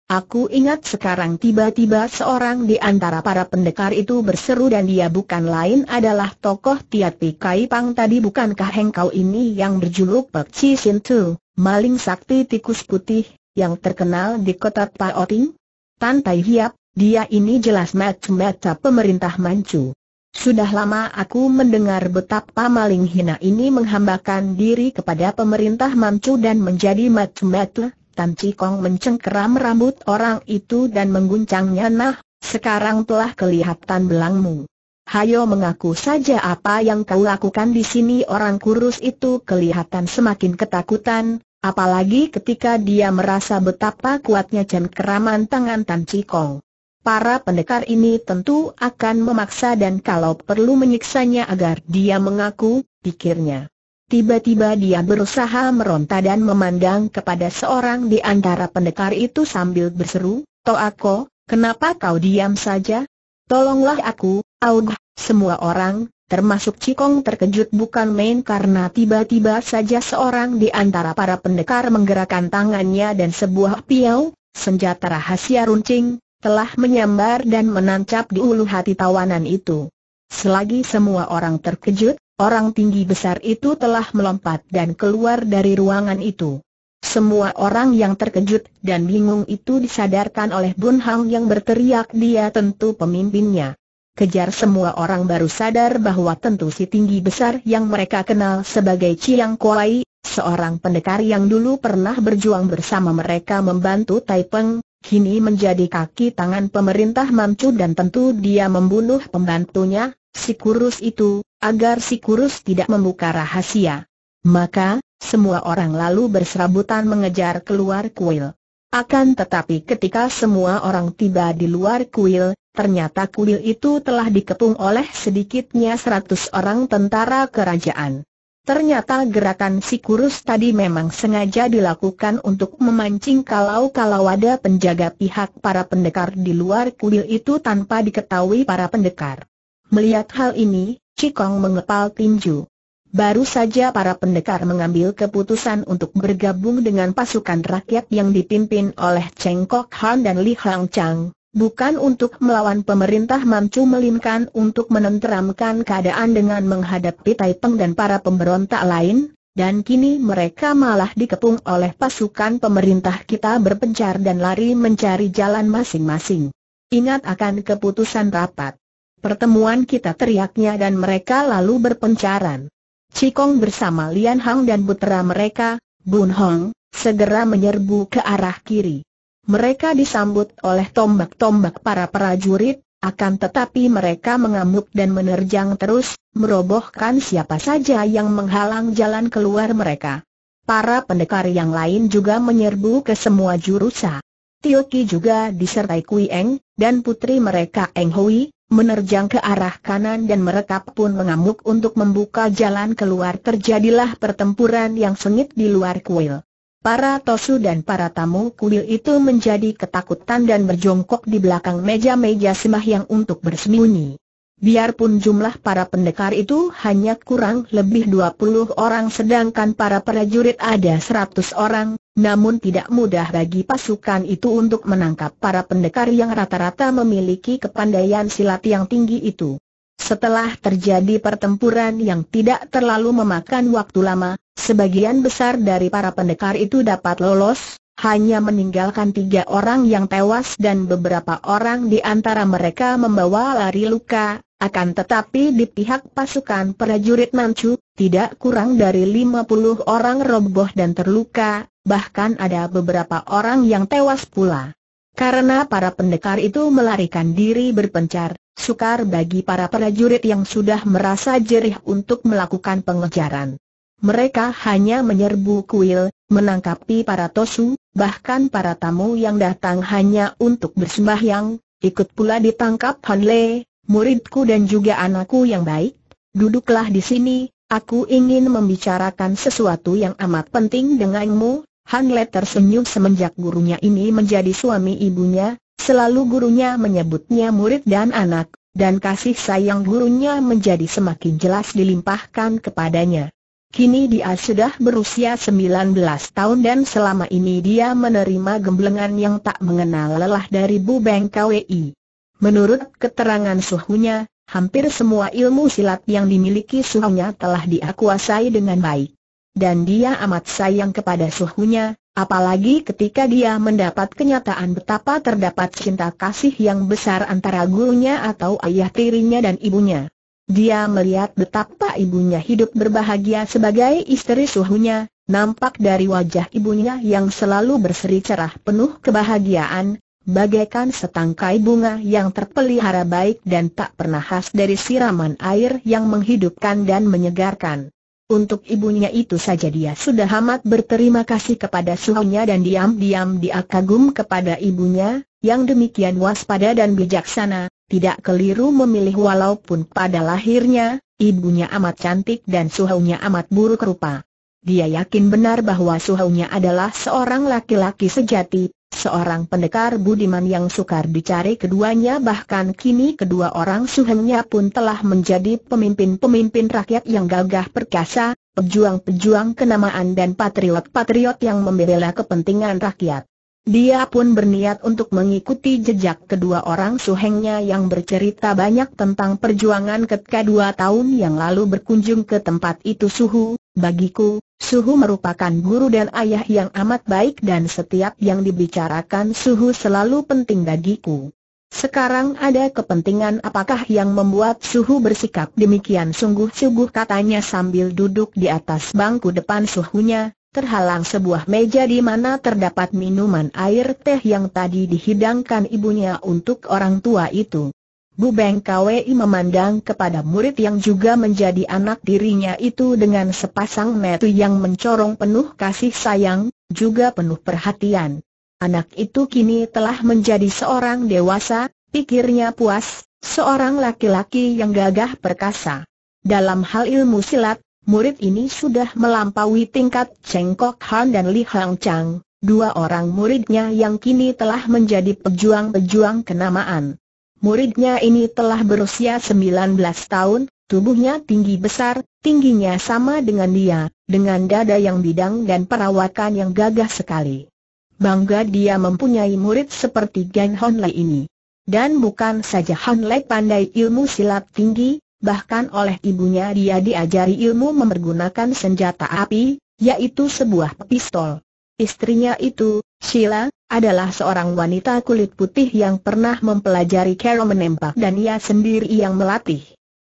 Aku ingat sekarang tiba-tiba seorang di antara para pendekar itu berseru dan dia bukan lain adalah tokoh Tiati Kai Pang tadi bukankah hengkau ini yang berjuluk Pek Chi Sin Tu, maling sakti tikus putih, yang terkenal di kota Paoting? Tantai Hiap, dia ini jelas mata-mata pemerintah Manchu. Sudah lama aku mendengar betapa maling hina ini menghambakan diri kepada pemerintah Manchu dan menjadi mata-mata Tan Cikong mencengkeram rambut orang itu dan mengguncangnya nah, sekarang telah kelihatan belangmu. Hayo mengaku saja apa yang kau lakukan di sini orang kurus itu kelihatan semakin ketakutan, apalagi ketika dia merasa betapa kuatnya cengkeraman tangan Tan Cikong. Para pendekar ini tentu akan memaksa dan kalau perlu menyiksanya agar dia mengaku, pikirnya. Tiba-tiba dia berusaha meronta dan memandang kepada seorang di antara pendekar itu sambil berseru, Toako, kenapa kau diam saja? Tolonglah aku, Aug, semua orang, termasuk Cikong terkejut bukan main karena tiba-tiba saja seorang di antara para pendekar menggerakkan tangannya dan sebuah piau, senjata rahasia runcing, telah menyambar dan menancap di ulu hati tawanan itu. Selagi semua orang terkejut, Orang tinggi besar itu telah melompat dan keluar dari ruangan itu. Semua orang yang terkejut dan bingung itu disadarkan oleh Bun Hang yang berteriak dia tentu pemimpinnya. Kejar semua orang baru sadar bahwa tentu si tinggi besar yang mereka kenal sebagai Chiang Kuai, seorang pendekar yang dulu pernah berjuang bersama mereka membantu Taipeng, kini menjadi kaki tangan pemerintah Manchu dan tentu dia membunuh pembantunya, si kurus itu, agar si kurus tidak membuka rahasia. Maka, semua orang lalu berserabutan mengejar keluar kuil. Akan tetapi ketika semua orang tiba di luar kuil, ternyata kuil itu telah dikepung oleh sedikitnya seratus orang tentara kerajaan. Ternyata gerakan si kurus tadi memang sengaja dilakukan untuk memancing kalau-kalau ada penjaga pihak para pendekar di luar kuil itu tanpa diketahui para pendekar. Melihat hal ini, Cikong mengepal tinju. Baru saja para pendekar mengambil keputusan untuk bergabung dengan pasukan rakyat yang dipimpin oleh Cheng Kok Han dan Li Hang Chang, bukan untuk melawan pemerintah Mamcu melimkan untuk menenteramkan keadaan dengan menghadapi Taipeng dan para pemberontak lain, dan kini mereka malah dikepung oleh pasukan pemerintah kita berpencar dan lari mencari jalan masing-masing. Ingat akan keputusan rapat. Pertemuan kita teriaknya dan mereka lalu berpencaran. Cikong bersama Lian Hang dan putera mereka, Bun Hong, segera menyerbu ke arah kiri. Mereka disambut oleh tombak-tombak para prajurit, akan tetapi mereka mengamuk dan menerjang terus, merobohkan siapa saja yang menghalang jalan keluar mereka. Para pendekar yang lain juga menyerbu ke semua jurusa. Tioki juga disertai Kui Eng, dan putri mereka Eng Hui, menerjang ke arah kanan dan merekap pun mengamuk untuk membuka jalan keluar terjadilah pertempuran yang sengit di luar kuil. Para tosu dan para tamu kuil itu menjadi ketakutan dan berjongkok di belakang meja-meja sembahyang untuk bersembunyi. Biarpun jumlah para pendekar itu hanya kurang lebih 20 orang sedangkan para prajurit ada 100 orang, namun tidak mudah bagi pasukan itu untuk menangkap para pendekar yang rata-rata memiliki kepandaian silat yang tinggi itu. Setelah terjadi pertempuran yang tidak terlalu memakan waktu lama, sebagian besar dari para pendekar itu dapat lolos, hanya meninggalkan tiga orang yang tewas dan beberapa orang di antara mereka membawa lari luka, akan tetapi di pihak pasukan prajurit Manchu, tidak kurang dari 50 orang roboh dan terluka, bahkan ada beberapa orang yang tewas pula. Karena para pendekar itu melarikan diri berpencar, sukar bagi para prajurit yang sudah merasa jerih untuk melakukan pengejaran. Mereka hanya menyerbu kuil, menangkapi para tosu, bahkan para tamu yang datang hanya untuk bersembahyang, ikut pula ditangkap Han Le, muridku dan juga anakku yang baik, duduklah di sini, aku ingin membicarakan sesuatu yang amat penting denganmu. Han tersenyum semenjak gurunya ini menjadi suami ibunya, selalu gurunya menyebutnya murid dan anak, dan kasih sayang gurunya menjadi semakin jelas dilimpahkan kepadanya. Kini dia sudah berusia 19 tahun dan selama ini dia menerima gemblengan yang tak mengenal lelah dari Bu Beng KWI. Menurut keterangan suhunya, hampir semua ilmu silat yang dimiliki suhunya telah dia dengan baik. Dan dia amat sayang kepada suhunya, apalagi ketika dia mendapat kenyataan betapa terdapat cinta kasih yang besar antara gurunya atau ayah tirinya dan ibunya. Dia melihat betapa ibunya hidup berbahagia sebagai istri suhunya, nampak dari wajah ibunya yang selalu berseri cerah penuh kebahagiaan, bagaikan setangkai bunga yang terpelihara baik dan tak pernah khas dari siraman air yang menghidupkan dan menyegarkan. Untuk ibunya itu saja dia sudah amat berterima kasih kepada suhunya dan diam-diam dia kagum kepada ibunya, yang demikian waspada dan bijaksana, tidak keliru memilih walaupun pada lahirnya, ibunya amat cantik dan suhunya amat buruk rupa. Dia yakin benar bahwa suhunya adalah seorang laki-laki sejati, Seorang pendekar budiman yang sukar dicari keduanya bahkan kini kedua orang suhengnya pun telah menjadi pemimpin-pemimpin rakyat yang gagah perkasa, pejuang-pejuang kenamaan dan patriot-patriot yang membela kepentingan rakyat. Dia pun berniat untuk mengikuti jejak kedua orang suhengnya yang bercerita banyak tentang perjuangan ketika dua tahun yang lalu berkunjung ke tempat itu suhu, bagiku, Suhu merupakan guru dan ayah yang amat baik dan setiap yang dibicarakan Suhu selalu penting bagiku. Sekarang ada kepentingan apakah yang membuat Suhu bersikap demikian sungguh-sungguh katanya sambil duduk di atas bangku depan Suhunya, terhalang sebuah meja di mana terdapat minuman air teh yang tadi dihidangkan ibunya untuk orang tua itu. Bubeng Kwi memandang kepada murid yang juga menjadi anak dirinya itu dengan sepasang mata yang mencorong penuh kasih sayang, juga penuh perhatian. Anak itu kini telah menjadi seorang dewasa, pikirnya puas, seorang laki-laki yang gagah perkasa. Dalam hal ilmu silat, murid ini sudah melampaui tingkat Cheng Kok Han dan Li Hang Chang, dua orang muridnya yang kini telah menjadi pejuang-pejuang kenamaan. Muridnya ini telah berusia 19 tahun, tubuhnya tinggi besar, tingginya sama dengan dia, dengan dada yang bidang dan perawakan yang gagah sekali. Bangga dia mempunyai murid seperti Gan Honle ini. Dan bukan saja Honle pandai ilmu silat tinggi, bahkan oleh ibunya dia diajari ilmu memergunakan senjata api, yaitu sebuah pistol. Istrinya itu, Sheila, adalah seorang wanita kulit putih yang pernah mempelajari cara menembak dan ia sendiri yang melatih.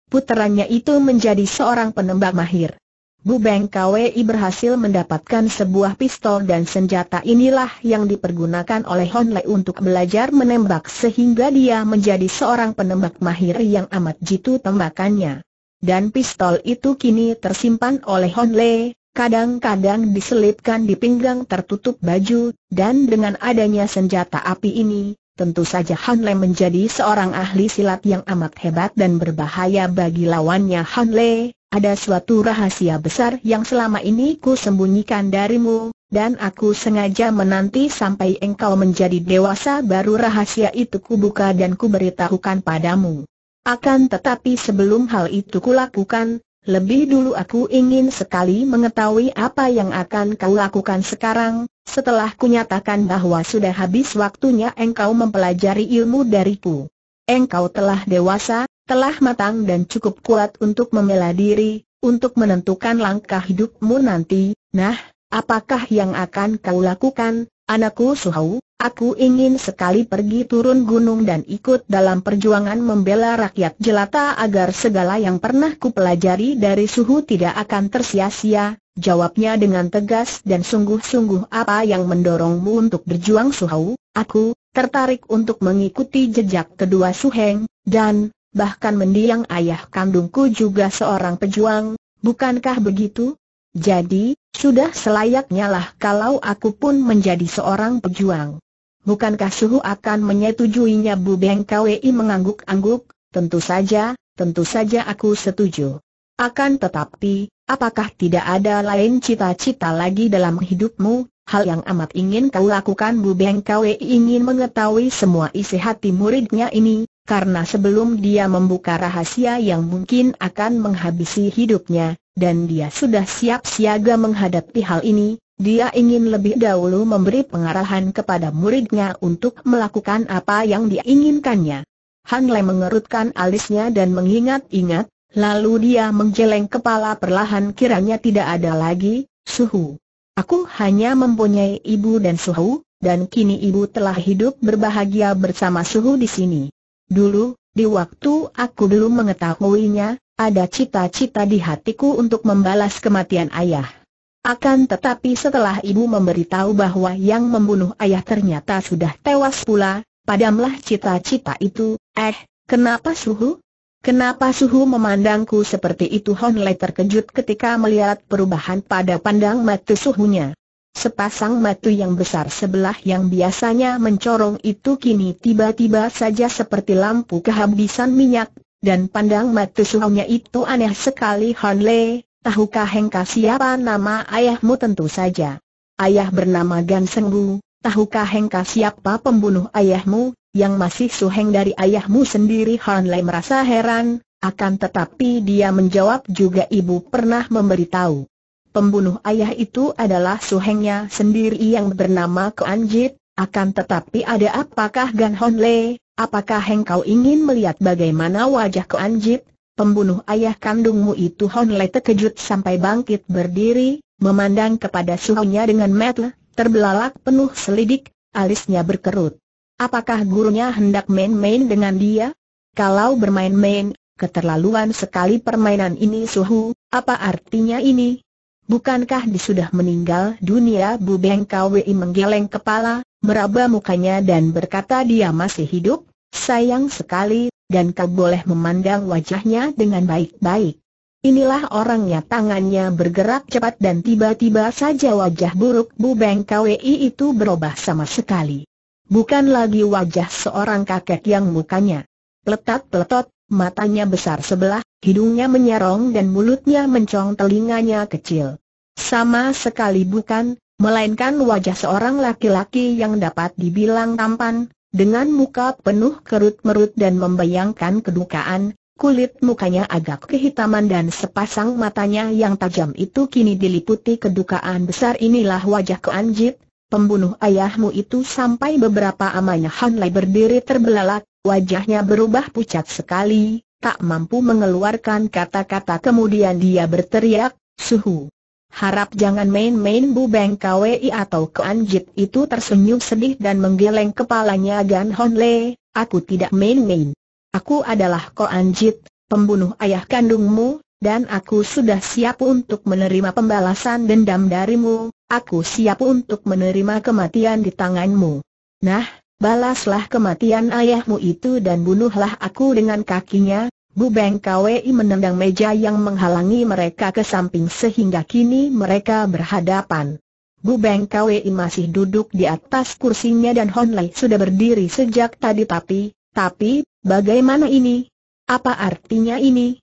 Puterannya itu menjadi seorang penembak mahir. Bu Beng KWI berhasil mendapatkan sebuah pistol dan senjata inilah yang dipergunakan oleh Hon Lei untuk belajar menembak sehingga dia menjadi seorang penembak mahir yang amat jitu tembakannya. Dan pistol itu kini tersimpan oleh Hon Lei kadang-kadang diselipkan di pinggang tertutup baju, dan dengan adanya senjata api ini, tentu saja Han Le menjadi seorang ahli silat yang amat hebat dan berbahaya bagi lawannya Han Le. Ada suatu rahasia besar yang selama ini ku sembunyikan darimu, dan aku sengaja menanti sampai engkau menjadi dewasa baru rahasia itu kubuka dan kuberitahukan padamu. Akan tetapi sebelum hal itu kulakukan, lebih dulu aku ingin sekali mengetahui apa yang akan kau lakukan sekarang, setelah kunyatakan bahwa sudah habis waktunya engkau mempelajari ilmu dariku. Engkau telah dewasa, telah matang dan cukup kuat untuk membela diri, untuk menentukan langkah hidupmu nanti, nah, apakah yang akan kau lakukan, anakku Suhau? Aku ingin sekali pergi turun gunung dan ikut dalam perjuangan membela rakyat jelata agar segala yang pernah pelajari dari suhu tidak akan tersia-sia, jawabnya dengan tegas dan sungguh-sungguh apa yang mendorongmu untuk berjuang suhu? aku, tertarik untuk mengikuti jejak kedua Suheng, dan, bahkan mendiang ayah kandungku juga seorang pejuang, bukankah begitu? Jadi, sudah selayaknya lah kalau aku pun menjadi seorang pejuang. Bukankah Suhu akan menyetujuinya Bu Beng KWI mengangguk-angguk, tentu saja, tentu saja aku setuju. Akan tetapi, apakah tidak ada lain cita-cita lagi dalam hidupmu, hal yang amat ingin kau lakukan Bu Beng KWI ingin mengetahui semua isi hati muridnya ini, karena sebelum dia membuka rahasia yang mungkin akan menghabisi hidupnya, dan dia sudah siap siaga menghadapi hal ini, dia ingin lebih dahulu memberi pengarahan kepada muridnya untuk melakukan apa yang diinginkannya. Han Le mengerutkan alisnya dan mengingat-ingat, lalu dia menggeleng kepala perlahan kiranya tidak ada lagi, Suhu. Aku hanya mempunyai ibu dan Suhu, dan kini ibu telah hidup berbahagia bersama Suhu di sini. Dulu, di waktu aku belum mengetahuinya, ada cita-cita di hatiku untuk membalas kematian ayah. Akan tetapi setelah ibu memberitahu bahwa yang membunuh ayah ternyata sudah tewas pula, padamlah cita-cita itu, eh, kenapa suhu? Kenapa suhu memandangku seperti itu Honlai terkejut ketika melihat perubahan pada pandang mata suhunya. Sepasang mata yang besar sebelah yang biasanya mencorong itu kini tiba-tiba saja seperti lampu kehabisan minyak, dan pandang mata suhunya itu aneh sekali Honlai, Tahukah Hengka siapa nama ayahmu tentu saja? Ayah bernama Gan Sengbu, tahukah Hengka siapa pembunuh ayahmu, yang masih suheng dari ayahmu sendiri Han Lai merasa heran, akan tetapi dia menjawab juga ibu pernah memberitahu. Pembunuh ayah itu adalah suhengnya sendiri yang bernama Anjit. akan tetapi ada apakah Gan Hon Lei? apakah engkau ingin melihat bagaimana wajah Anjit? pembunuh ayah kandungmu itu Hon Le terkejut sampai bangkit berdiri, memandang kepada suhunya dengan metel, terbelalak penuh selidik, alisnya berkerut. Apakah gurunya hendak main-main dengan dia? Kalau bermain-main, keterlaluan sekali permainan ini suhu, apa artinya ini? Bukankah di sudah meninggal dunia Bu Beng Kwi menggeleng kepala, meraba mukanya dan berkata dia masih hidup? Sayang sekali, dan kau boleh memandang wajahnya dengan baik-baik. Inilah orangnya tangannya bergerak cepat dan tiba-tiba saja wajah buruk Bu Beng KWI itu berubah sama sekali. Bukan lagi wajah seorang kakek yang mukanya peletat-peletot, matanya besar sebelah, hidungnya menyerong dan mulutnya mencong telinganya kecil. Sama sekali bukan, melainkan wajah seorang laki-laki yang dapat dibilang tampan, dengan muka penuh kerut-merut dan membayangkan kedukaan, kulit mukanya agak kehitaman dan sepasang matanya yang tajam itu kini diliputi kedukaan besar inilah wajah Keanjit, pembunuh ayahmu itu sampai beberapa amanya Hanlai berdiri terbelalak, wajahnya berubah pucat sekali, tak mampu mengeluarkan kata-kata kemudian dia berteriak, Suhu, Harap jangan main-main Bu Beng Kwi atau Kuan Jit itu tersenyum sedih dan menggeleng kepalanya Gan Hon Le, aku tidak main-main. Aku adalah Kuan Jit, pembunuh ayah kandungmu, dan aku sudah siap untuk menerima pembalasan dendam darimu, aku siap untuk menerima kematian di tanganmu. Nah, balaslah kematian ayahmu itu dan bunuhlah aku dengan kakinya, Beng KWI menendang meja yang menghalangi mereka ke samping sehingga kini mereka berhadapan. Beng KWI masih duduk di atas kursinya dan Hon Lei sudah berdiri sejak tadi tapi, tapi, bagaimana ini? Apa artinya ini?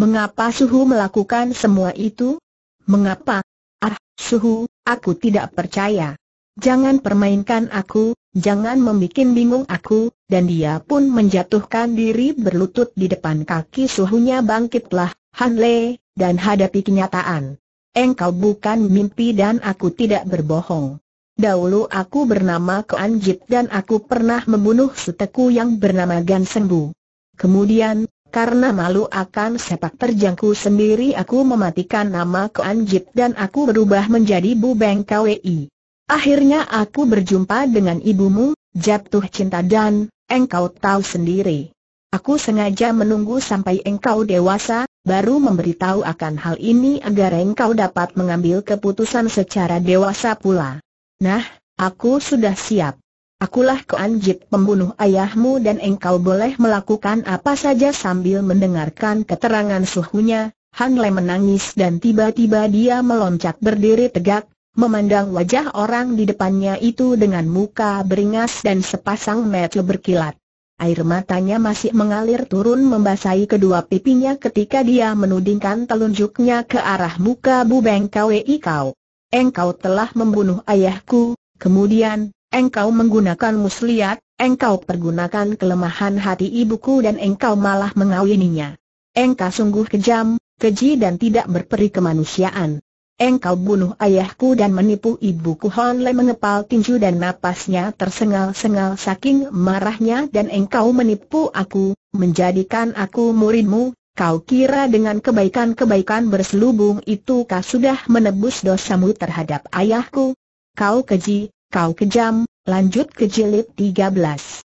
Mengapa Suhu melakukan semua itu? Mengapa? Ah, Suhu, aku tidak percaya. Jangan permainkan aku, jangan membuat bingung aku, dan dia pun menjatuhkan diri berlutut di depan kaki suhunya bangkitlah, Han Le, dan hadapi kenyataan. Engkau bukan mimpi dan aku tidak berbohong. Dahulu aku bernama Koan Jit dan aku pernah membunuh seteku yang bernama Gan Sembu. Kemudian, karena malu akan sepak terjangku sendiri aku mematikan nama Koan Jit dan aku berubah menjadi Bu Beng Kwei. Akhirnya aku berjumpa dengan ibumu, jatuh cinta dan, engkau tahu sendiri. Aku sengaja menunggu sampai engkau dewasa, baru memberitahu akan hal ini agar engkau dapat mengambil keputusan secara dewasa pula. Nah, aku sudah siap. Akulah keanjit pembunuh ayahmu dan engkau boleh melakukan apa saja sambil mendengarkan keterangan suhunya. Han menangis dan tiba-tiba dia meloncat berdiri tegak, Memandang wajah orang di depannya itu dengan muka beringas dan sepasang mata berkilat. Air matanya masih mengalir turun membasahi kedua pipinya ketika dia menudingkan telunjuknya ke arah muka Bu Beng KWI Kau. Engkau telah membunuh ayahku, kemudian, engkau menggunakan muslihat, engkau pergunakan kelemahan hati ibuku dan engkau malah mengawininya. Engkau sungguh kejam, keji dan tidak berperi kemanusiaan. Engkau bunuh ayahku dan menipu ibuku Hon Le mengepal tinju dan napasnya tersengal-sengal saking marahnya dan engkau menipu aku, menjadikan aku muridmu, kau kira dengan kebaikan-kebaikan berselubung itu kau sudah menebus dosamu terhadap ayahku? Kau keji, kau kejam, lanjut ke jilid 13.